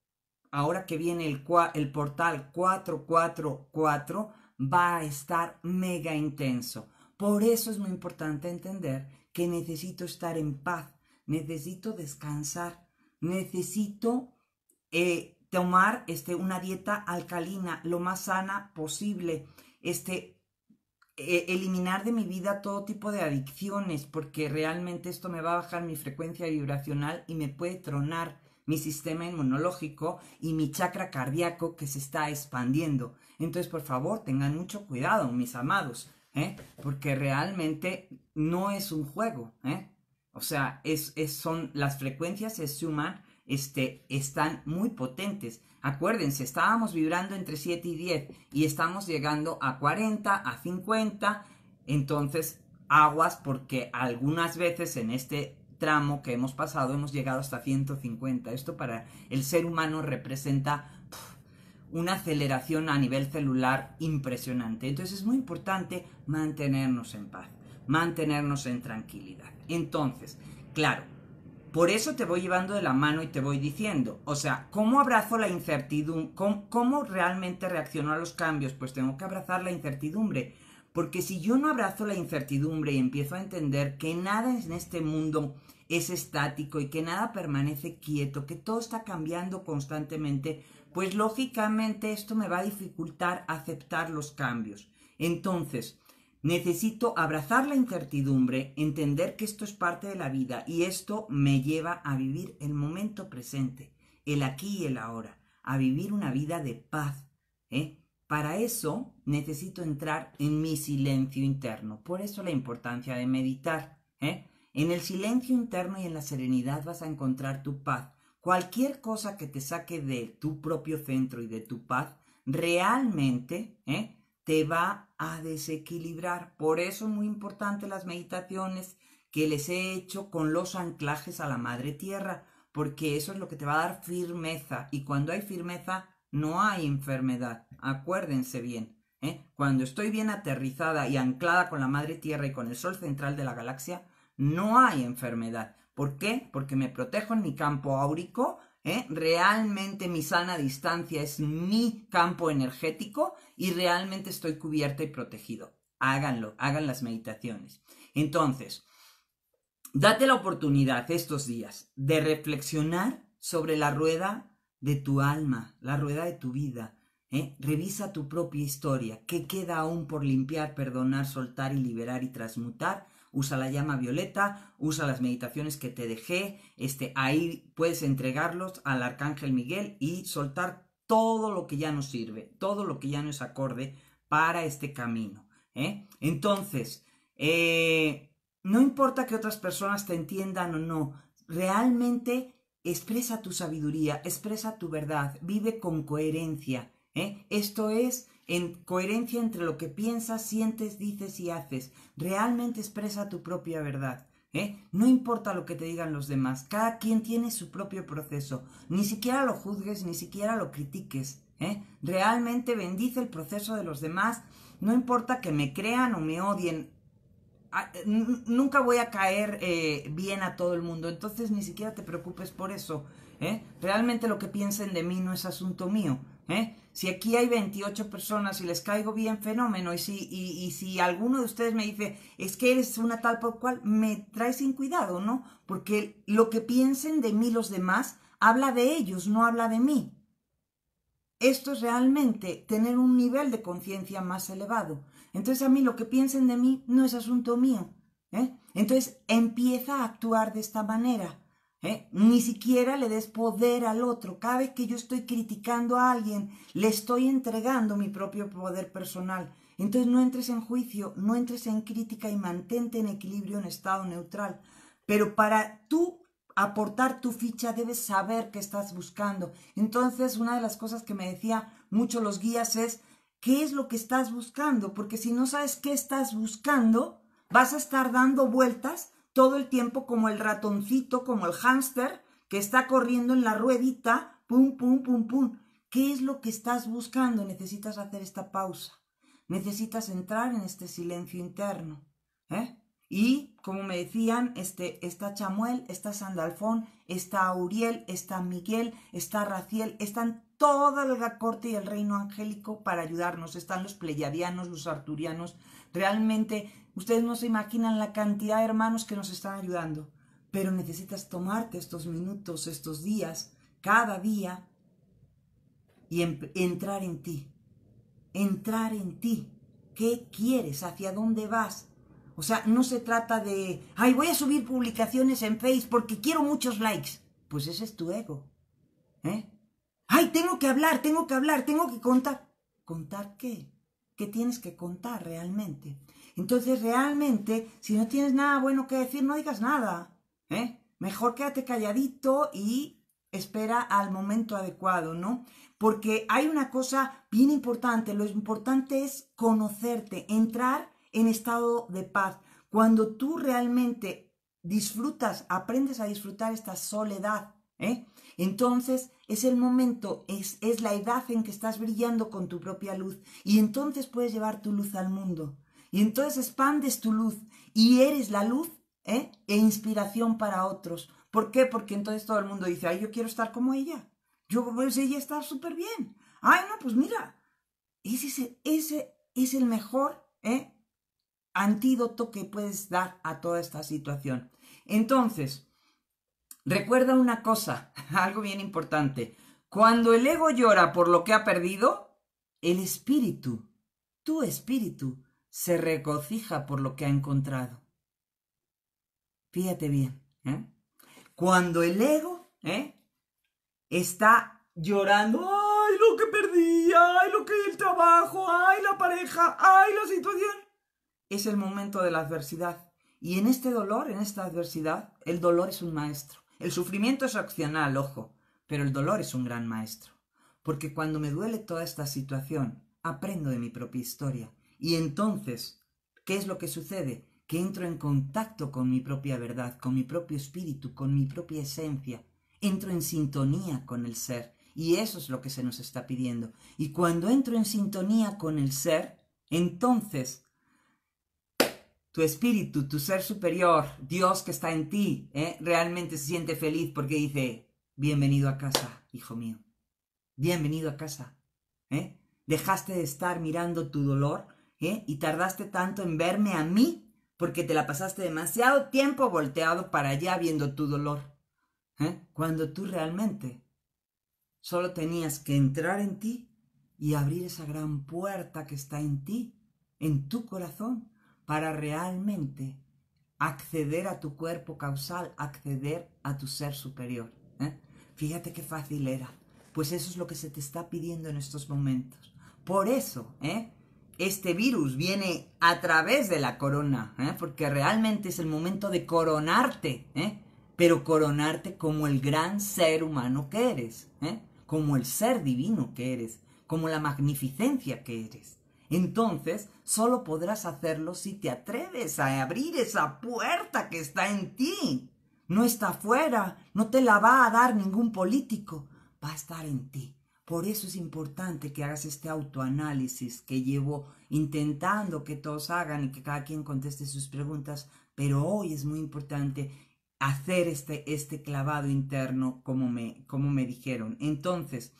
ahora que viene el, el portal 444, va a estar mega intenso. Por eso es muy importante entender que necesito estar en paz necesito descansar, necesito eh, tomar este, una dieta alcalina lo más sana posible, este, eh, eliminar de mi vida todo tipo de adicciones, porque realmente esto me va a bajar mi frecuencia vibracional y me puede tronar mi sistema inmunológico y mi chakra cardíaco que se está expandiendo. Entonces, por favor, tengan mucho cuidado, mis amados, ¿eh? porque realmente no es un juego. ¿eh? O sea, son, las frecuencias se suman, este, están muy potentes. Acuérdense, estábamos vibrando entre 7 y 10 y estamos llegando a 40, a 50. Entonces, aguas porque algunas veces en este tramo que hemos pasado hemos llegado hasta 150. Esto para el ser humano representa una aceleración a nivel celular impresionante. Entonces es muy importante mantenernos en paz, mantenernos en tranquilidad. Entonces, claro, por eso te voy llevando de la mano y te voy diciendo, o sea, ¿cómo abrazo la incertidumbre? ¿Cómo, realmente reacciono a los cambios? Pues tengo que abrazar la incertidumbre. Porque si yo no abrazo la incertidumbre y empiezo a entender que nada en este mundo es estático y que nada permanece quieto, que todo está cambiando constantemente, pues lógicamente esto me va a dificultar aceptar los cambios. Entonces, Necesito abrazar la incertidumbre, entender que esto es parte de la vida y esto me lleva a vivir el momento presente, el aquí y el ahora, a vivir una vida de paz. ¿eh? Para eso necesito entrar en mi silencio interno. Por eso la importancia de meditar. ¿eh? En el silencio interno y en la serenidad vas a encontrar tu paz. Cualquier cosa que te saque de tu propio centro y de tu paz, realmente ¿eh? te va a desequilibrar. Por eso es muy importante las meditaciones que les he hecho con los anclajes a la madre tierra, porque eso es lo que te va a dar firmeza. Y cuando hay firmeza, no hay enfermedad. Acuérdense bien. ¿eh? Cuando estoy bien aterrizada y anclada con la madre tierra y con el sol central de la galaxia, no hay enfermedad. ¿Por qué? Porque me protejo en mi campo áurico, ¿eh? Realmente mi sana distancia es mi campo energético y realmente estoy cubierta y protegido. Háganlo, hagan las meditaciones. Entonces, date la oportunidad estos días de reflexionar sobre la rueda de tu alma, la rueda de tu vida. ¿eh? Revisa tu propia historia, qué queda aún por limpiar, perdonar, soltar y liberar y transmutar usa la llama violeta, usa las meditaciones que te dejé, este, ahí puedes entregarlos al arcángel Miguel y soltar todo lo que ya no sirve, todo lo que ya no es acorde para este camino. ¿eh? Entonces, eh, no importa que otras personas te entiendan o no, realmente expresa tu sabiduría, expresa tu verdad, vive con coherencia. ¿eh? Esto es en coherencia entre lo que piensas, sientes, dices y haces. Realmente expresa tu propia verdad. ¿eh? No importa lo que te digan los demás, cada quien tiene su propio proceso. Ni siquiera lo juzgues, ni siquiera lo critiques. ¿eh? Realmente bendice el proceso de los demás. No importa que me crean o me odien. Ah, eh, nunca voy a caer eh, bien a todo el mundo, entonces ni siquiera te preocupes por eso. ¿eh? Realmente lo que piensen de mí no es asunto mío. ¿Eh? Si aquí hay 28 personas y les caigo bien, fenómeno. Y si, y, si alguno de ustedes me dice, es que eres una tal por cual, me trae sin cuidado, ¿no? Porque lo que piensen de mí los demás habla de ellos, no habla de mí. Esto es realmente tener un nivel de conciencia más elevado. Entonces a mí lo que piensen de mí no es asunto mío. ¿eh? Entonces empieza a actuar de esta manera ¿eh? Ni siquiera le des poder al otro. Cada vez que yo estoy criticando a alguien, le estoy entregando mi propio poder personal. Entonces no entres en juicio, no entres en crítica y mantente en equilibrio, en estado neutral. Pero para tú aportar tu ficha debes saber qué estás buscando. Entonces una de las cosas que me decía mucho los guías es qué es lo que estás buscando, porque si no sabes qué estás buscando, vas a estar dando vueltas todo el tiempo como el ratoncito, como el hámster que está corriendo en la ruedita, pum, pum, pum, pum. ¿Qué es lo que estás buscando? Necesitas hacer esta pausa. Necesitas entrar en este silencio interno. ¿eh? Y, como me decían, este, está Chamuel, está Sandalfón, está Uriel, está Miguel, está Raciel, están toda la corte y el reino angélico para ayudarnos. Están los pleyadianos, los arturianos. Realmente Ustedes no se imaginan la cantidad de hermanos que nos están ayudando, pero necesitas tomarte estos minutos, estos días, cada día, y em, entrar en ti. Entrar en ti. ¿Qué quieres? ¿Hacia dónde vas? O sea, no se trata de, ay, voy a subir publicaciones en Facebook porque quiero muchos likes. Pues ese es tu ego. ¿eh? Ay, tengo que hablar, tengo que hablar, tengo que contar. ¿Contar qué? ¿Qué tienes que contar realmente? Entonces, realmente, si no tienes nada bueno que decir, no digas nada. ¿eh? Mejor quédate calladito y espera al momento adecuado, ¿no? Porque hay una cosa bien importante, lo importante es conocerte, entrar en estado de paz. Cuando tú realmente disfrutas, aprendes a disfrutar esta soledad, ¿eh? entonces es el momento, es, es la edad en que estás brillando con tu propia luz y entonces puedes llevar tu luz al mundo. Y entonces expandes tu luz y eres la luz ¿eh? e inspiración para otros. ¿Por qué? Porque entonces todo el mundo dice, ay, yo quiero estar como ella. Yo, pues ella estar súper bien. Ay, no, pues mira, ese es el, ese es el mejor ¿eh? antídoto que puedes dar a toda esta situación. Entonces, recuerda una cosa, algo bien importante. Cuando el ego llora por lo que ha perdido, el espíritu, tu espíritu, se regocija por lo que ha encontrado. Fíjate bien, ¿eh? cuando el ego ¿eh? está llorando, ¡ay, lo que perdí! ¡ay, lo que el trabajo! ¡ay, la pareja! ¡ay, la situación! Es el momento de la adversidad. Y en este dolor, en esta adversidad, el dolor es un maestro. El sufrimiento es opcional, ojo, pero el dolor es un gran maestro. Porque cuando me duele toda esta situación, aprendo de mi propia historia y entonces, ¿qué es lo que sucede? Que entro en contacto con mi propia verdad, con mi propio espíritu, con mi propia esencia. Entro en sintonía con el ser. Y eso es lo que se nos está pidiendo. Y cuando entro en sintonía con el ser, entonces tu espíritu, tu ser superior, Dios que está en ti, ¿eh? realmente se siente feliz porque dice, bienvenido a casa, hijo mío, bienvenido a casa. ¿eh? Dejaste de estar mirando tu dolor ¿eh? Y tardaste tanto en verme a mí porque te la pasaste demasiado tiempo volteado para allá viendo tu dolor, ¿eh? cuando tú realmente solo tenías que entrar en ti y abrir esa gran puerta que está en ti, en tu corazón, para realmente acceder a tu cuerpo causal, acceder a tu ser superior. ¿eh? Fíjate qué fácil era. Pues eso es lo que se te está pidiendo en estos momentos. Por eso, ¿eh? este virus viene a través de la corona, ¿eh? porque realmente es el momento de coronarte, ¿eh? pero coronarte como el gran ser humano que eres, ¿eh? como el ser divino que eres, como la magnificencia que eres. Entonces, solo podrás hacerlo si te atreves a abrir esa puerta que está en ti. No está afuera, no te la va a dar ningún político, va a estar en ti. Por eso es importante que hagas este autoanálisis que llevo intentando que todos hagan y que cada quien conteste sus preguntas, pero hoy es muy importante hacer este, este clavado interno como me, como me dijeron. Entonces,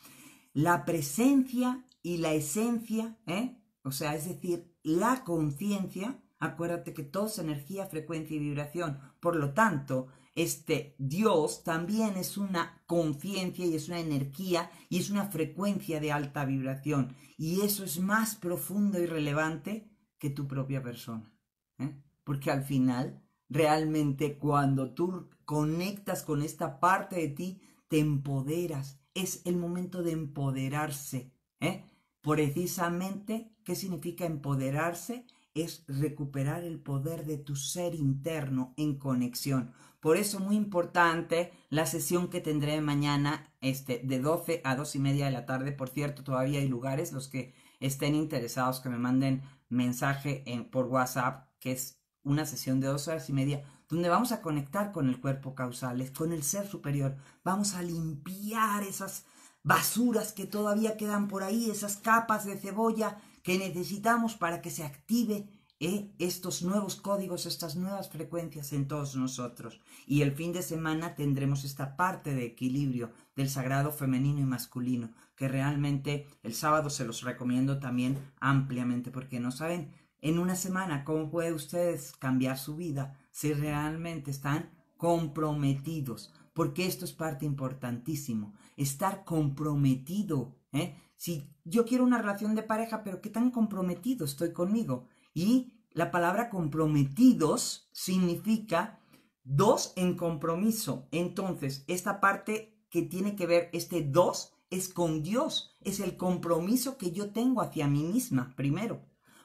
la presencia y la esencia, ¿eh? o sea, es decir, la conciencia, acuérdate que todo es energía, frecuencia y vibración. Por lo tanto, este Dios también es una conciencia y es una energía y es una frecuencia de alta vibración. Y eso es más profundo y relevante que tu propia persona. ¿eh? Porque al final, realmente cuando tú conectas con esta parte de ti, te empoderas. Es el momento de empoderarse. ¿eh? Precisamente, ¿qué significa empoderarse? Es recuperar el poder de tu ser interno en conexión por eso muy importante la sesión que tendré mañana este, de 12 a 2 y media de la tarde. Por cierto, todavía hay lugares, los que estén interesados que me manden mensaje por WhatsApp, que es una sesión de dos horas y media, donde vamos a conectar con el cuerpo causal, con el ser superior. Vamos a limpiar esas basuras que todavía quedan por ahí, esas capas de cebolla que necesitamos para que se active ¿eh? estos nuevos códigos, estas nuevas frecuencias en todos nosotros. Y el fin de semana tendremos esta parte de equilibrio del sagrado femenino y masculino, que realmente el sábado se los recomiendo también ampliamente, porque no saben en una semana cómo puede ustedes cambiar su vida si realmente están comprometidos, porque esto es parte importantísimo, estar comprometido. ¿eh? Si yo quiero una relación de pareja, pero ¿qué tan comprometido estoy conmigo? Y la palabra comprometidos significa dos en compromiso. Entonces, esta parte que tiene que ver, este dos, es con Dios, es el compromiso que yo tengo hacia mí misma, primero,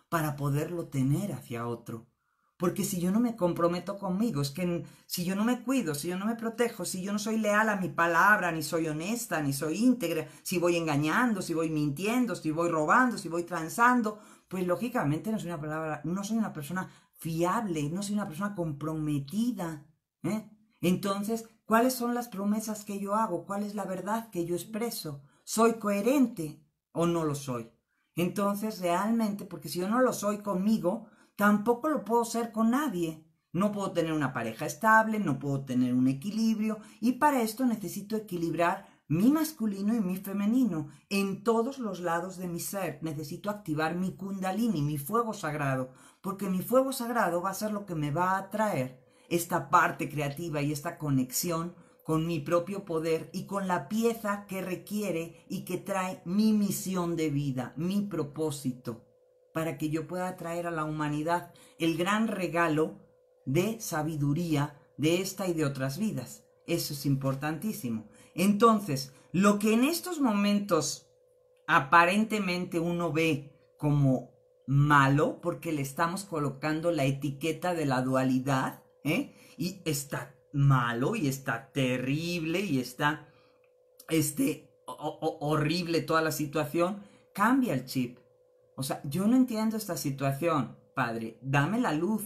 para poderlo tener hacia otro. Porque si yo no me comprometo conmigo, es que si yo no me cuido, si yo no me protejo, si yo no soy leal a mi palabra, ni soy honesta, ni soy íntegra, si voy engañando, si voy mintiendo, si voy robando, si voy transando, pues lógicamente no soy una palabra, no soy una persona fiable, no soy una persona comprometida. ¿eh? Entonces, ¿cuáles son las promesas que yo hago? ¿Cuál es la verdad que yo expreso? ¿Soy coherente o no lo soy? Entonces, realmente, porque si yo no lo soy conmigo, tampoco lo puedo ser con nadie. No puedo tener una pareja estable, no puedo tener un equilibrio y para esto necesito equilibrar mi masculino y mi femenino en todos los lados de mi ser. Necesito activar mi kundalini, mi fuego sagrado, porque mi fuego sagrado va a ser lo que me va a traer esta parte creativa y esta conexión con mi propio poder y con la pieza que requiere y que trae mi misión de vida, mi propósito, para que yo pueda traer a la humanidad el gran regalo de sabiduría de esta y de otras vidas. Eso es importantísimo. Entonces, lo que en estos momentos aparentemente uno ve como malo, porque le estamos colocando la etiqueta de la dualidad, ¿eh? y está malo, y está terrible, y está este, horrible toda la situación, cambia el chip. O sea, yo no entiendo esta situación, padre, dame la luz.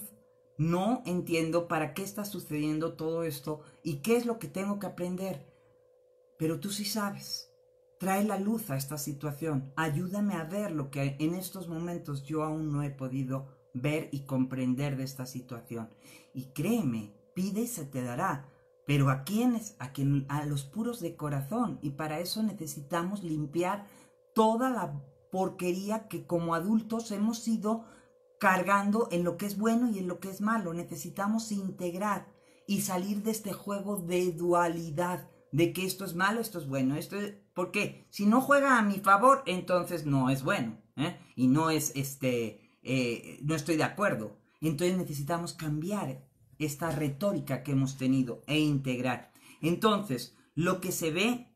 No entiendo para qué está sucediendo todo esto y qué es lo que tengo que aprender. Pero tú sí sabes. Trae la luz a esta situación. Ayúdame a ver lo que en estos momentos yo aún no he podido ver y comprender de esta situación. Y créeme, pide y se te dará. Pero ¿a quiénes? A, quien, a los puros de corazón. Y para eso necesitamos limpiar toda la porquería que como adultos hemos ido cargando en lo que es bueno y en lo que es malo. Necesitamos integrar y salir de este juego de dualidad de que esto es malo, esto es bueno, esto es... Si no juega a mi favor, entonces no es bueno, ¿eh? Y no es, este, eh, no estoy de acuerdo. Entonces necesitamos cambiar esta retórica que hemos tenido e integrar. Entonces, lo que se ve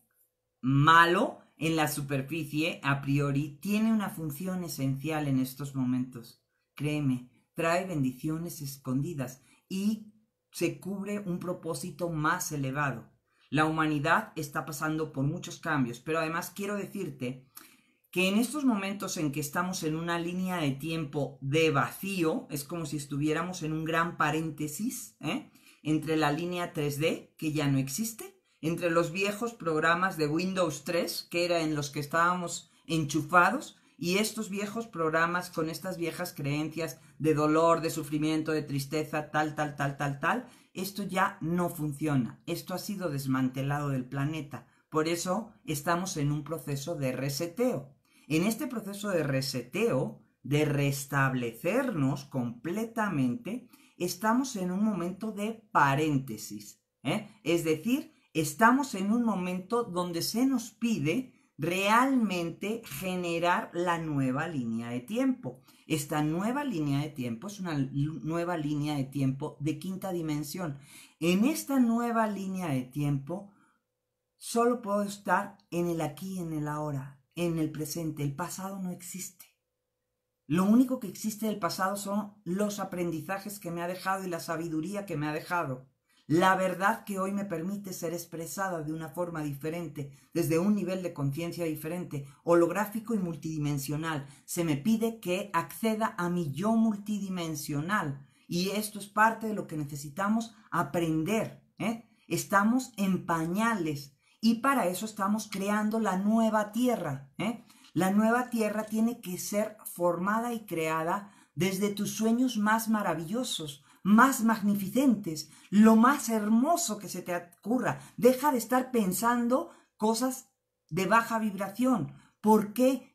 malo en la superficie a priori tiene una función esencial en estos momentos. Créeme, trae bendiciones escondidas y se cubre un propósito más elevado. La humanidad está pasando por muchos cambios, pero además quiero decirte que en estos momentos en que estamos en una línea de tiempo de vacío, es como si estuviéramos en un gran paréntesis ¿eh? entre la línea 3D, que ya no existe, entre los viejos programas de Windows 3, que era en los que estábamos enchufados, y estos viejos programas con estas viejas creencias de dolor, de sufrimiento, de tristeza, tal, tal, tal, tal, tal, esto ya no funciona, esto ha sido desmantelado del planeta, por eso estamos en un proceso de reseteo. En este proceso de reseteo, de restablecernos completamente, estamos en un momento de paréntesis, ¿eh? es decir, estamos en un momento donde se nos pide realmente generar la nueva línea de tiempo. Esta nueva línea de tiempo es una nueva línea de tiempo de quinta dimensión. En esta nueva línea de tiempo solo puedo estar en el aquí, en el ahora, en el presente. El pasado no existe. Lo único que existe del pasado son los aprendizajes que me ha dejado y la sabiduría que me ha dejado la verdad que hoy me permite ser expresada de una forma diferente, desde un nivel de conciencia diferente, holográfico y multidimensional. Se me pide que acceda a mi yo multidimensional. Y esto es parte de lo que necesitamos aprender. ¿eh? Estamos en pañales y para eso estamos creando la nueva tierra. ¿eh? La nueva tierra tiene que ser formada y creada desde tus sueños más maravillosos, más magnificentes, lo más hermoso que se te ocurra. Deja de estar pensando cosas de baja vibración. ¿Por qué,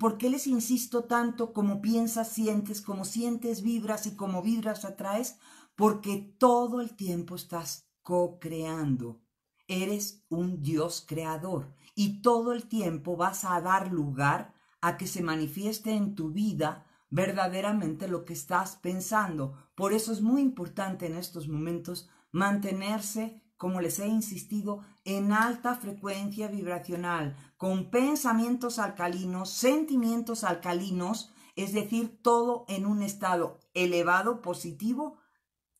¿Por qué les insisto tanto como piensas, sientes, como sientes, vibras y como vibras atraes? Porque todo el tiempo estás co-creando. Eres un Dios creador y todo el tiempo vas a dar lugar a que se manifieste en tu vida verdaderamente lo que estás pensando. Por eso es muy importante en estos momentos mantenerse, como les he insistido, en alta frecuencia vibracional, con pensamientos alcalinos, sentimientos alcalinos, es decir, todo en un estado elevado, positivo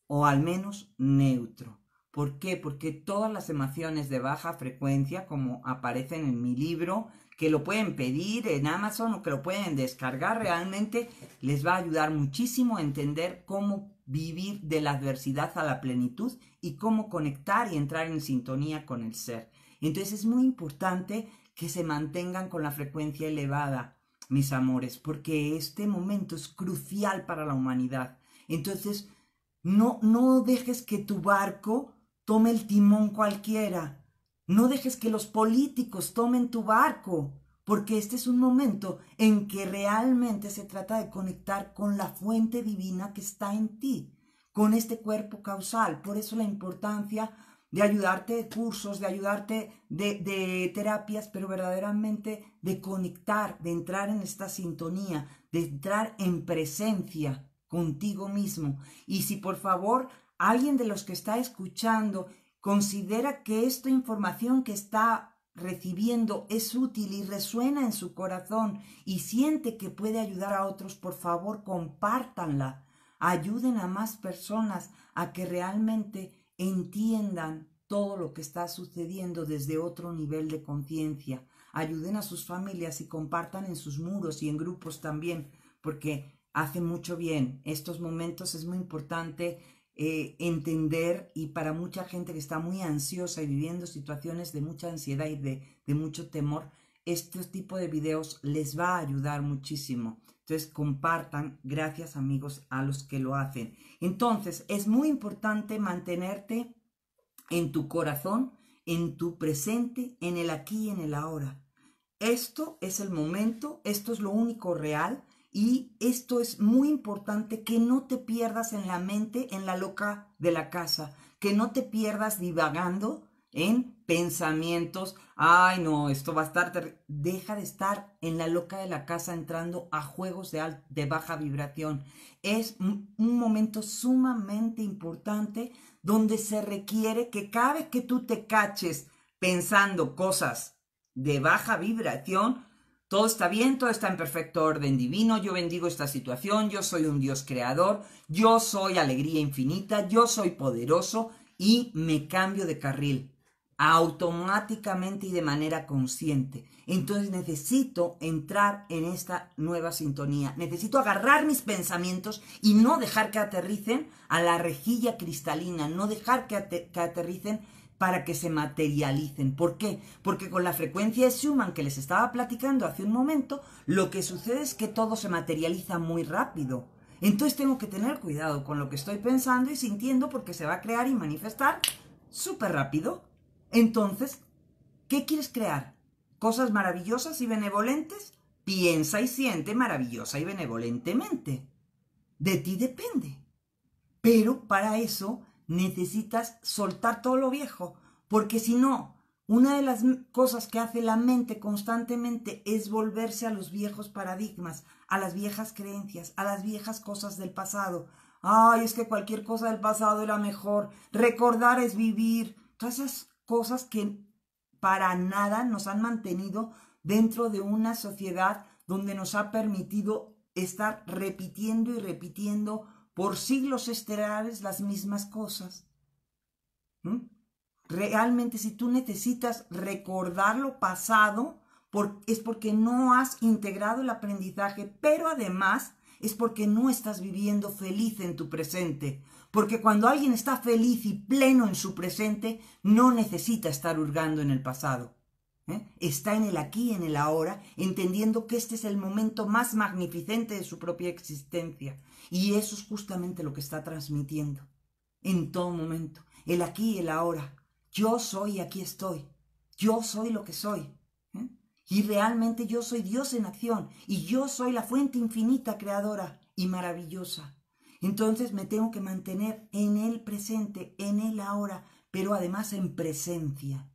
o al menos neutro. ¿Por qué? Porque todas las emociones de baja frecuencia, como aparecen en mi libro, que lo pueden pedir en Amazon o que lo pueden descargar, realmente les va a ayudar muchísimo a entender cómo vivir de la adversidad a la plenitud y cómo conectar y entrar en sintonía con el ser. Entonces es muy importante que se mantengan con la frecuencia elevada, mis amores, porque este momento es crucial para la humanidad. Entonces, no, no dejes que tu barco tome el timón cualquiera, no dejes que los políticos tomen tu barco, porque este es un momento en que realmente se trata de conectar con la fuente divina que está en ti, con este cuerpo causal. Por eso la importancia de ayudarte de cursos, de ayudarte de, de, terapias, pero verdaderamente de conectar, de entrar en esta sintonía, de entrar en presencia contigo mismo. Y si por favor alguien de los que está escuchando considera que esta información que está recibiendo es útil y resuena en su corazón y siente que puede ayudar a otros, por favor, compártanla. Ayuden a más personas a que realmente entiendan todo lo que está sucediendo desde otro nivel de conciencia. Ayuden a sus familias y compartan en sus muros y en grupos también, porque hace mucho bien. Estos momentos es muy importante eh, entender y para mucha gente que está muy ansiosa y viviendo situaciones de mucha ansiedad y de, de mucho temor, este tipo de videos les va a ayudar muchísimo. Entonces compartan, gracias amigos a los que lo hacen. Entonces es muy importante mantenerte en tu corazón, en tu presente, en el aquí y en el ahora. Esto es el momento, esto es lo único real y esto es muy importante, que no te pierdas en la mente, en la loca de la casa, que no te pierdas divagando en pensamientos, ay no, esto va a estar, deja de estar en la loca de la casa entrando a juegos de, de baja vibración. Es un momento sumamente importante donde se requiere que cada vez que tú te caches pensando cosas de baja vibración, todo está bien, todo está en perfecto orden divino, yo bendigo esta situación, yo soy un Dios creador, yo soy alegría infinita, yo soy poderoso y me cambio de carril automáticamente y de manera consciente. Entonces necesito entrar en esta nueva sintonía. Necesito agarrar mis pensamientos y no dejar que aterricen a la rejilla cristalina, no dejar que, aterricen para que se materialicen. ¿Por qué? Porque con la frecuencia de Schumann que les estaba platicando hace un momento, lo que sucede es que todo se materializa muy rápido. Entonces tengo que tener cuidado con lo que estoy pensando y sintiendo porque se va a crear y manifestar súper rápido. Entonces, ¿qué quieres crear? ¿Cosas maravillosas y benevolentes? Piensa y siente maravillosa y benevolentemente. De ti depende. Pero para eso necesitas soltar todo lo viejo, porque si no, una de las cosas que hace la mente constantemente es volverse a los viejos paradigmas, a las viejas creencias, a las viejas cosas del pasado. Ay, es que cualquier cosa del pasado era mejor. Recordar es vivir. Todas esas cosas que para nada nos han mantenido dentro de una sociedad donde nos ha permitido estar repitiendo y repitiendo por siglos estelares las mismas cosas. ¿Mm? Realmente si tú necesitas recordar lo pasado, es porque no has integrado el aprendizaje, pero además es porque no estás viviendo feliz en tu presente. Porque cuando alguien está feliz y pleno en su presente, no necesita estar hurgando en el pasado. ¿eh? está en el aquí, en el ahora, entendiendo que este es el momento más magnificente de su propia existencia. Y eso es justamente lo que está transmitiendo en todo momento, el aquí, el ahora. Yo soy, aquí estoy. Yo soy lo que soy. ¿eh? Y realmente yo soy Dios en acción y yo soy la fuente infinita, creadora y maravillosa. Entonces me tengo que mantener en el presente, en el ahora, pero además en presencia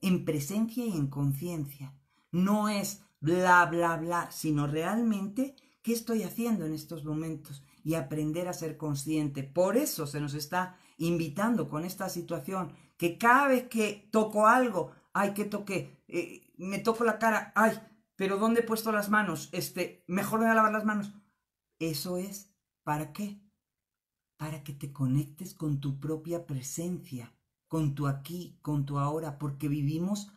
en presencia y en conciencia. No es bla, bla, bla, sino realmente qué estoy haciendo en estos momentos y aprender a ser consciente. Por eso se nos está invitando con esta situación, que cada vez que toco algo, ay, que toqué, eh, me toco la cara, ay, pero ¿dónde he puesto las manos? Este, mejor me voy a lavar las manos. Eso es, ¿para qué? Para que te conectes con tu propia presencia con tu aquí, con tu ahora, porque vivimos,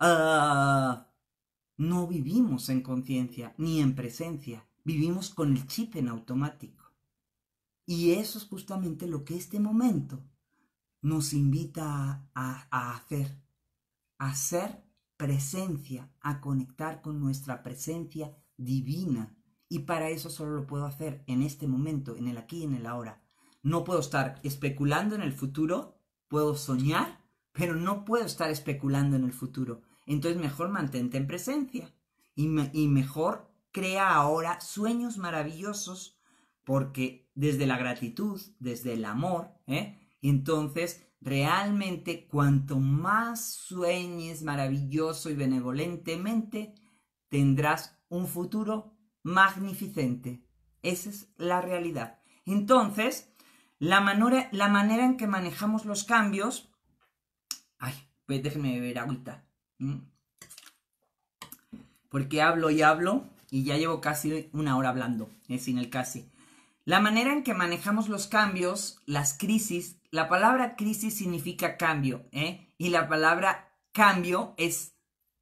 ah, no vivimos en conciencia ni en presencia, vivimos con el chip en automático. Y eso es justamente lo que este momento nos invita a, hacer a hacer, presencia, a conectar con nuestra presencia divina. Y para eso solo lo puedo hacer en este momento, en el aquí en el ahora. No puedo estar especulando en el futuro puedo soñar, pero no puedo estar especulando en el futuro. Entonces mejor mantente en presencia y, mejor crea ahora sueños maravillosos porque desde la gratitud, desde el amor, ¿eh? entonces realmente cuanto más sueñes maravilloso y benevolentemente, tendrás un futuro magnificente. Esa es la realidad. Entonces, la, la manera en que manejamos los cambios. Ay, pues déjenme beber agüita. Mm. Porque hablo y hablo y ya llevo casi una hora hablando, Es sin el casi. La manera en que manejamos los cambios, las crisis, la palabra crisis significa cambio, ¿eh? y la palabra cambio es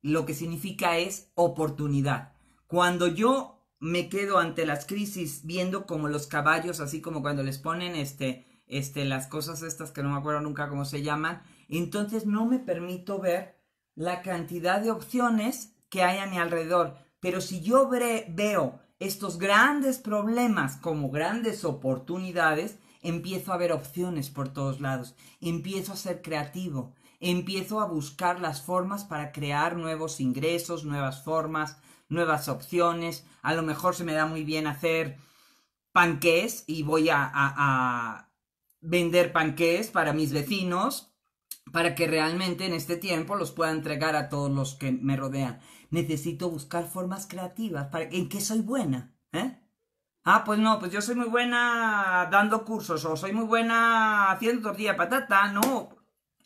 lo que significa es oportunidad. Cuando yo me quedo ante las crisis viendo como los caballos, así como cuando les ponen este, este, las cosas estas que no me acuerdo nunca cómo se llaman, entonces no me permito ver la cantidad de opciones que hay a mi alrededor. Pero si yo veo estos grandes problemas como grandes oportunidades, empiezo a ver opciones por todos lados, empiezo a ser creativo, empiezo a buscar las formas para crear nuevos ingresos, nuevas formas, nuevas opciones. A lo mejor se me da muy bien hacer panqués y voy a, vender panqués para mis vecinos para que realmente en este tiempo los pueda entregar a todos los que me rodean. Necesito buscar formas creativas para en qué soy buena, ¿eh? Ah, pues no, pues yo soy muy buena dando cursos o soy muy buena haciendo tortilla de patata, no.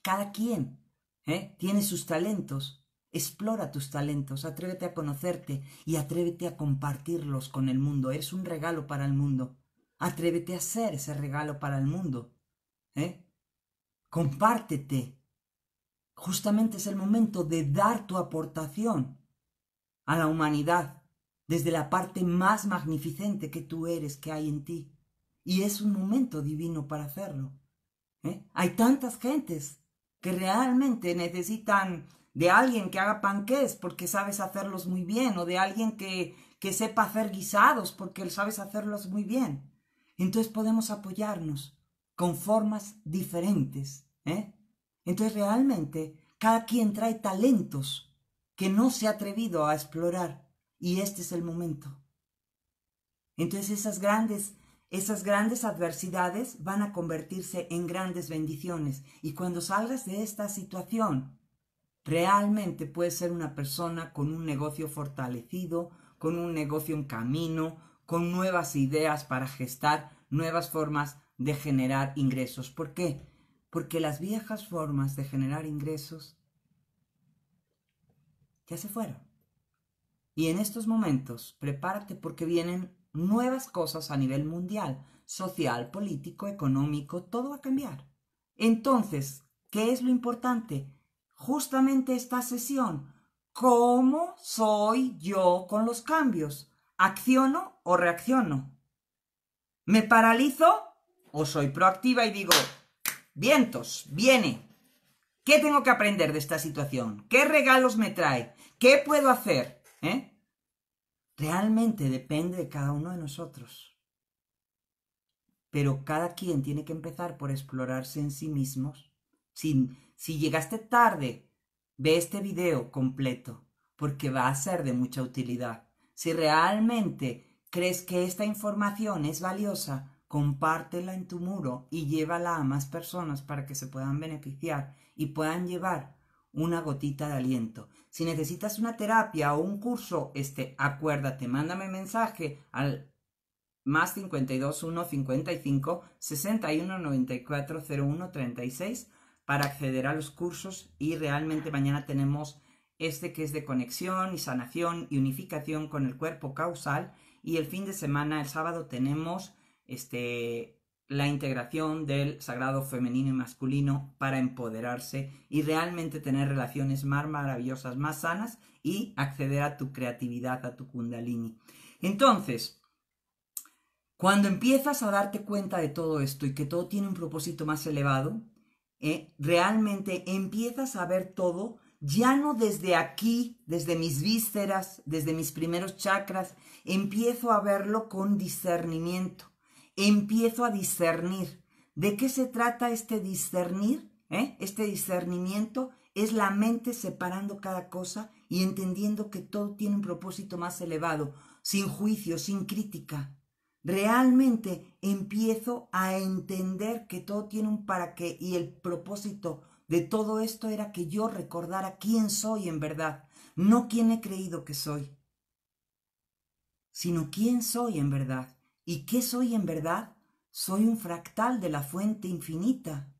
Cada quien ¿eh? tiene sus talentos. Explora tus talentos, atrévete a conocerte y atrévete a compartirlos con el mundo. Eres un regalo para el mundo. Atrévete a ser ese regalo para el mundo. ¿eh? Compártete. Justamente es el momento de dar tu aportación a la humanidad desde la parte más magnificente que tú eres, que hay en ti. Y es un momento divino para hacerlo. ¿eh? Hay tantas gentes que realmente necesitan de alguien que haga panqués porque sabes hacerlos muy bien, o de alguien que, que sepa hacer guisados porque sabes hacerlos muy bien. Entonces podemos apoyarnos con formas diferentes. ¿eh? Entonces realmente cada quien trae talentos que no se ha atrevido a explorar y este es el momento. Entonces esas grandes, esas grandes adversidades van a convertirse en grandes bendiciones y cuando salgas de esta situación Realmente puedes ser una persona con un negocio fortalecido, con un negocio en camino, con nuevas ideas para gestar nuevas formas de generar ingresos. ¿Por qué? Porque las viejas formas de generar ingresos ya se fueron. Y en estos momentos, prepárate porque vienen nuevas cosas a nivel mundial, social, político, económico, todo va a cambiar. Entonces, ¿qué es lo importante? justamente esta sesión. ¿Cómo soy yo con los cambios? ¿Acciono o reacciono? ¿Me paralizo o soy proactiva y digo, vientos, viene? ¿Qué tengo que aprender de esta situación? ¿Qué regalos me trae? ¿Qué puedo hacer? ¿Eh? Realmente depende de cada uno de nosotros. Pero cada quien tiene que empezar por explorarse en sí mismos, sin si llegaste tarde, ve este video completo porque va a ser de mucha utilidad. Si realmente crees que esta información es valiosa, compártela en tu muro y llévala a más personas para que se puedan beneficiar y puedan llevar una gotita de aliento. Si necesitas una terapia o un curso, este, acuérdate, mándame mensaje al más 52 para acceder a los cursos y realmente mañana tenemos este que es de conexión y sanación y unificación con el cuerpo causal y el fin de semana, el sábado, tenemos este, la integración del sagrado femenino y masculino para empoderarse y realmente tener relaciones más maravillosas, más sanas y acceder a tu creatividad, a tu kundalini. Entonces, cuando empiezas a darte cuenta de todo esto y que todo tiene un propósito más elevado, eh, realmente empiezas a ver todo, ya no desde aquí, desde mis vísceras, desde mis primeros chakras, empiezo a verlo con discernimiento, empiezo a discernir. ¿De qué se trata este discernir? ¿Eh? Este discernimiento es la mente separando cada cosa y entendiendo que todo tiene un propósito más elevado, sin juicio, sin crítica, Realmente empiezo a entender que todo tiene un para qué y el propósito de todo esto era que yo recordara quién soy en verdad, no quién he creído que soy, sino quién soy en verdad. ¿Y qué soy en verdad? Soy un fractal de la fuente infinita.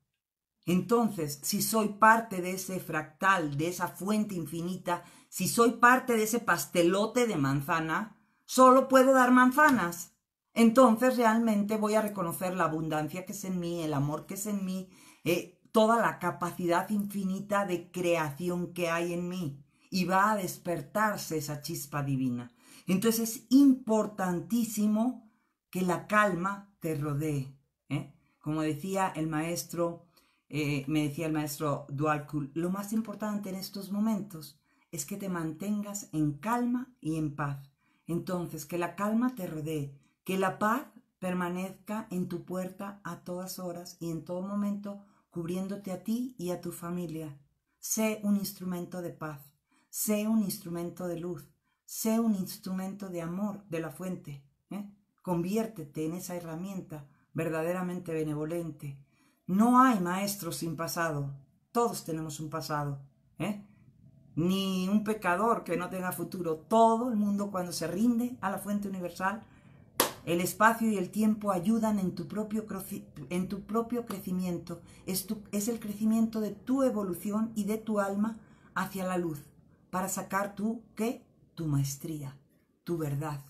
Entonces, si soy parte de ese fractal, de esa fuente infinita, si soy parte de ese pastelote de manzana, solo puedo dar manzanas entonces realmente voy a reconocer la abundancia que es en mí, el amor que es en mí, eh, toda la capacidad infinita de creación que hay en mí y va a despertarse esa chispa divina. Entonces es importantísimo que la calma te rodee. ¿eh? Como decía el maestro, eh, me decía el maestro Dualkul, lo más importante en estos momentos es que te mantengas en calma y en paz. Entonces, que la calma te rodee, que la paz permanezca en tu puerta a todas horas y en todo momento, cubriéndote a ti y a tu familia. Sé un instrumento de paz, sé un instrumento de luz, sé un instrumento de amor de la fuente. ¿eh? Conviértete en esa herramienta verdaderamente benevolente. No hay maestro sin pasado, todos tenemos un pasado. ¿eh? Ni un pecador que no tenga futuro. Todo el mundo cuando se rinde a la fuente universal el espacio y el tiempo ayudan en tu propio, en tu propio crecimiento. Es, es el crecimiento de tu evolución y de tu alma hacia la luz, para sacar tu, ¿qué? Tu maestría, tu verdad,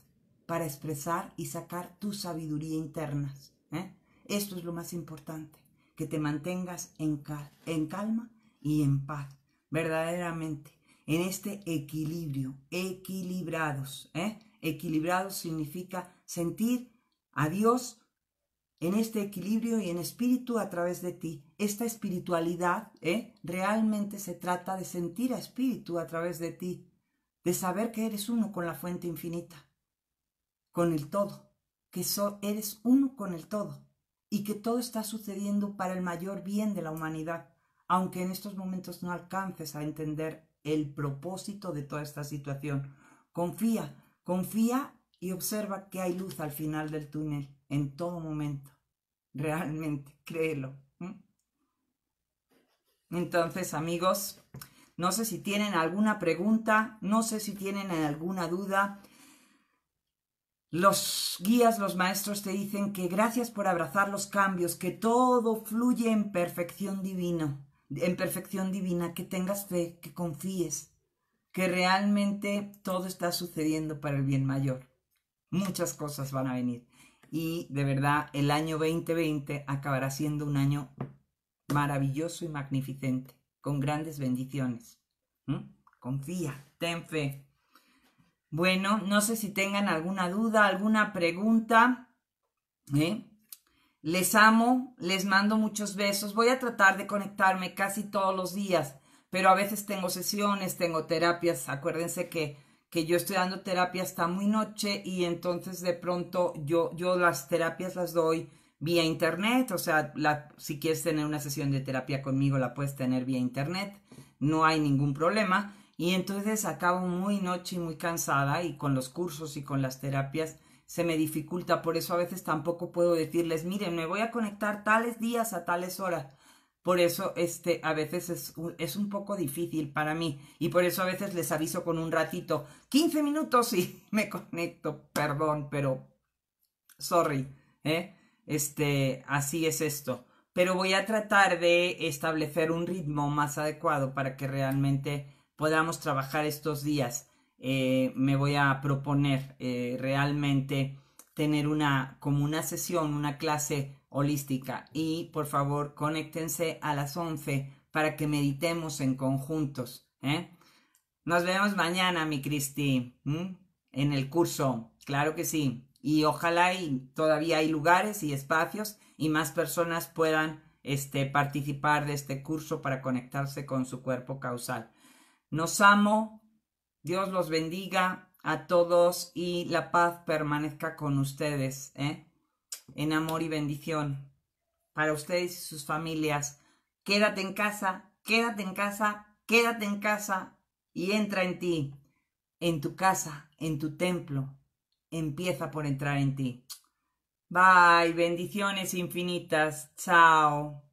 para expresar y sacar tu sabiduría interna. ¿eh? Esto es lo más importante, que te mantengas en, en calma y en paz, verdaderamente, en este equilibrio, equilibrados. ¿eh? Equilibrados significa sentir a Dios en este equilibrio y en espíritu a través de ti. Esta espiritualidad ¿eh? realmente se trata de sentir a espíritu a través de ti, de saber que eres uno con la fuente infinita, con el todo, que so eres uno con el todo y que todo está sucediendo para el mayor bien de la humanidad, aunque en estos momentos no alcances a entender el propósito de toda esta situación. Confía, confía y observa que hay luz al final del túnel en todo momento. Realmente, créelo. Entonces, amigos, no sé si tienen alguna pregunta, no sé si tienen alguna duda. Los guías, los maestros te dicen que gracias por abrazar los cambios, que todo fluye en perfección divina, en perfección divina, que tengas fe, que confíes, que realmente todo está sucediendo para el bien mayor. Muchas cosas van a venir. Y de verdad, el año 2020 acabará siendo un año maravilloso y magnificente, con grandes bendiciones. ¿Mm? Confía, ten fe. Bueno, no sé si tengan alguna duda, alguna pregunta. ¿eh? Les amo, les mando muchos besos. Voy a tratar de conectarme casi todos los días, pero a veces tengo sesiones, tengo terapias. Acuérdense que que yo estoy dando terapia hasta muy noche y entonces de pronto yo, yo las terapias las doy vía internet, o sea, la, si quieres tener una sesión de terapia conmigo la puedes tener vía internet, no hay ningún problema. Y entonces acabo muy noche y muy cansada y con los cursos y con las terapias se me dificulta, por eso a veces tampoco puedo decirles, miren, me voy a conectar tales días a tales horas, por eso, este, a veces es un, es un, poco difícil para mí. Y por eso a veces les aviso con un ratito. 15 minutos y me conecto. Perdón, pero. Sorry. ¿eh? Este, así es esto. Pero voy a tratar de establecer un ritmo más adecuado para que realmente podamos trabajar estos días. Eh, me voy a proponer eh, realmente tener una como una sesión, una clase holística. Y por favor, conéctense a las 11 para que meditemos en conjuntos. ¿eh? Nos vemos mañana, mi Cristi, en el curso. Claro que sí. Y ojalá y todavía hay lugares y espacios y más personas puedan este, participar de este curso para conectarse con su cuerpo causal. Nos amo, Dios los bendiga a todos y la paz permanezca con ustedes. ¿eh? en amor y bendición para ustedes y sus familias. Quédate en casa, quédate en casa, quédate en casa y entra en ti, en tu casa, en tu templo. Empieza por entrar en ti. Bye, bendiciones infinitas. Chao.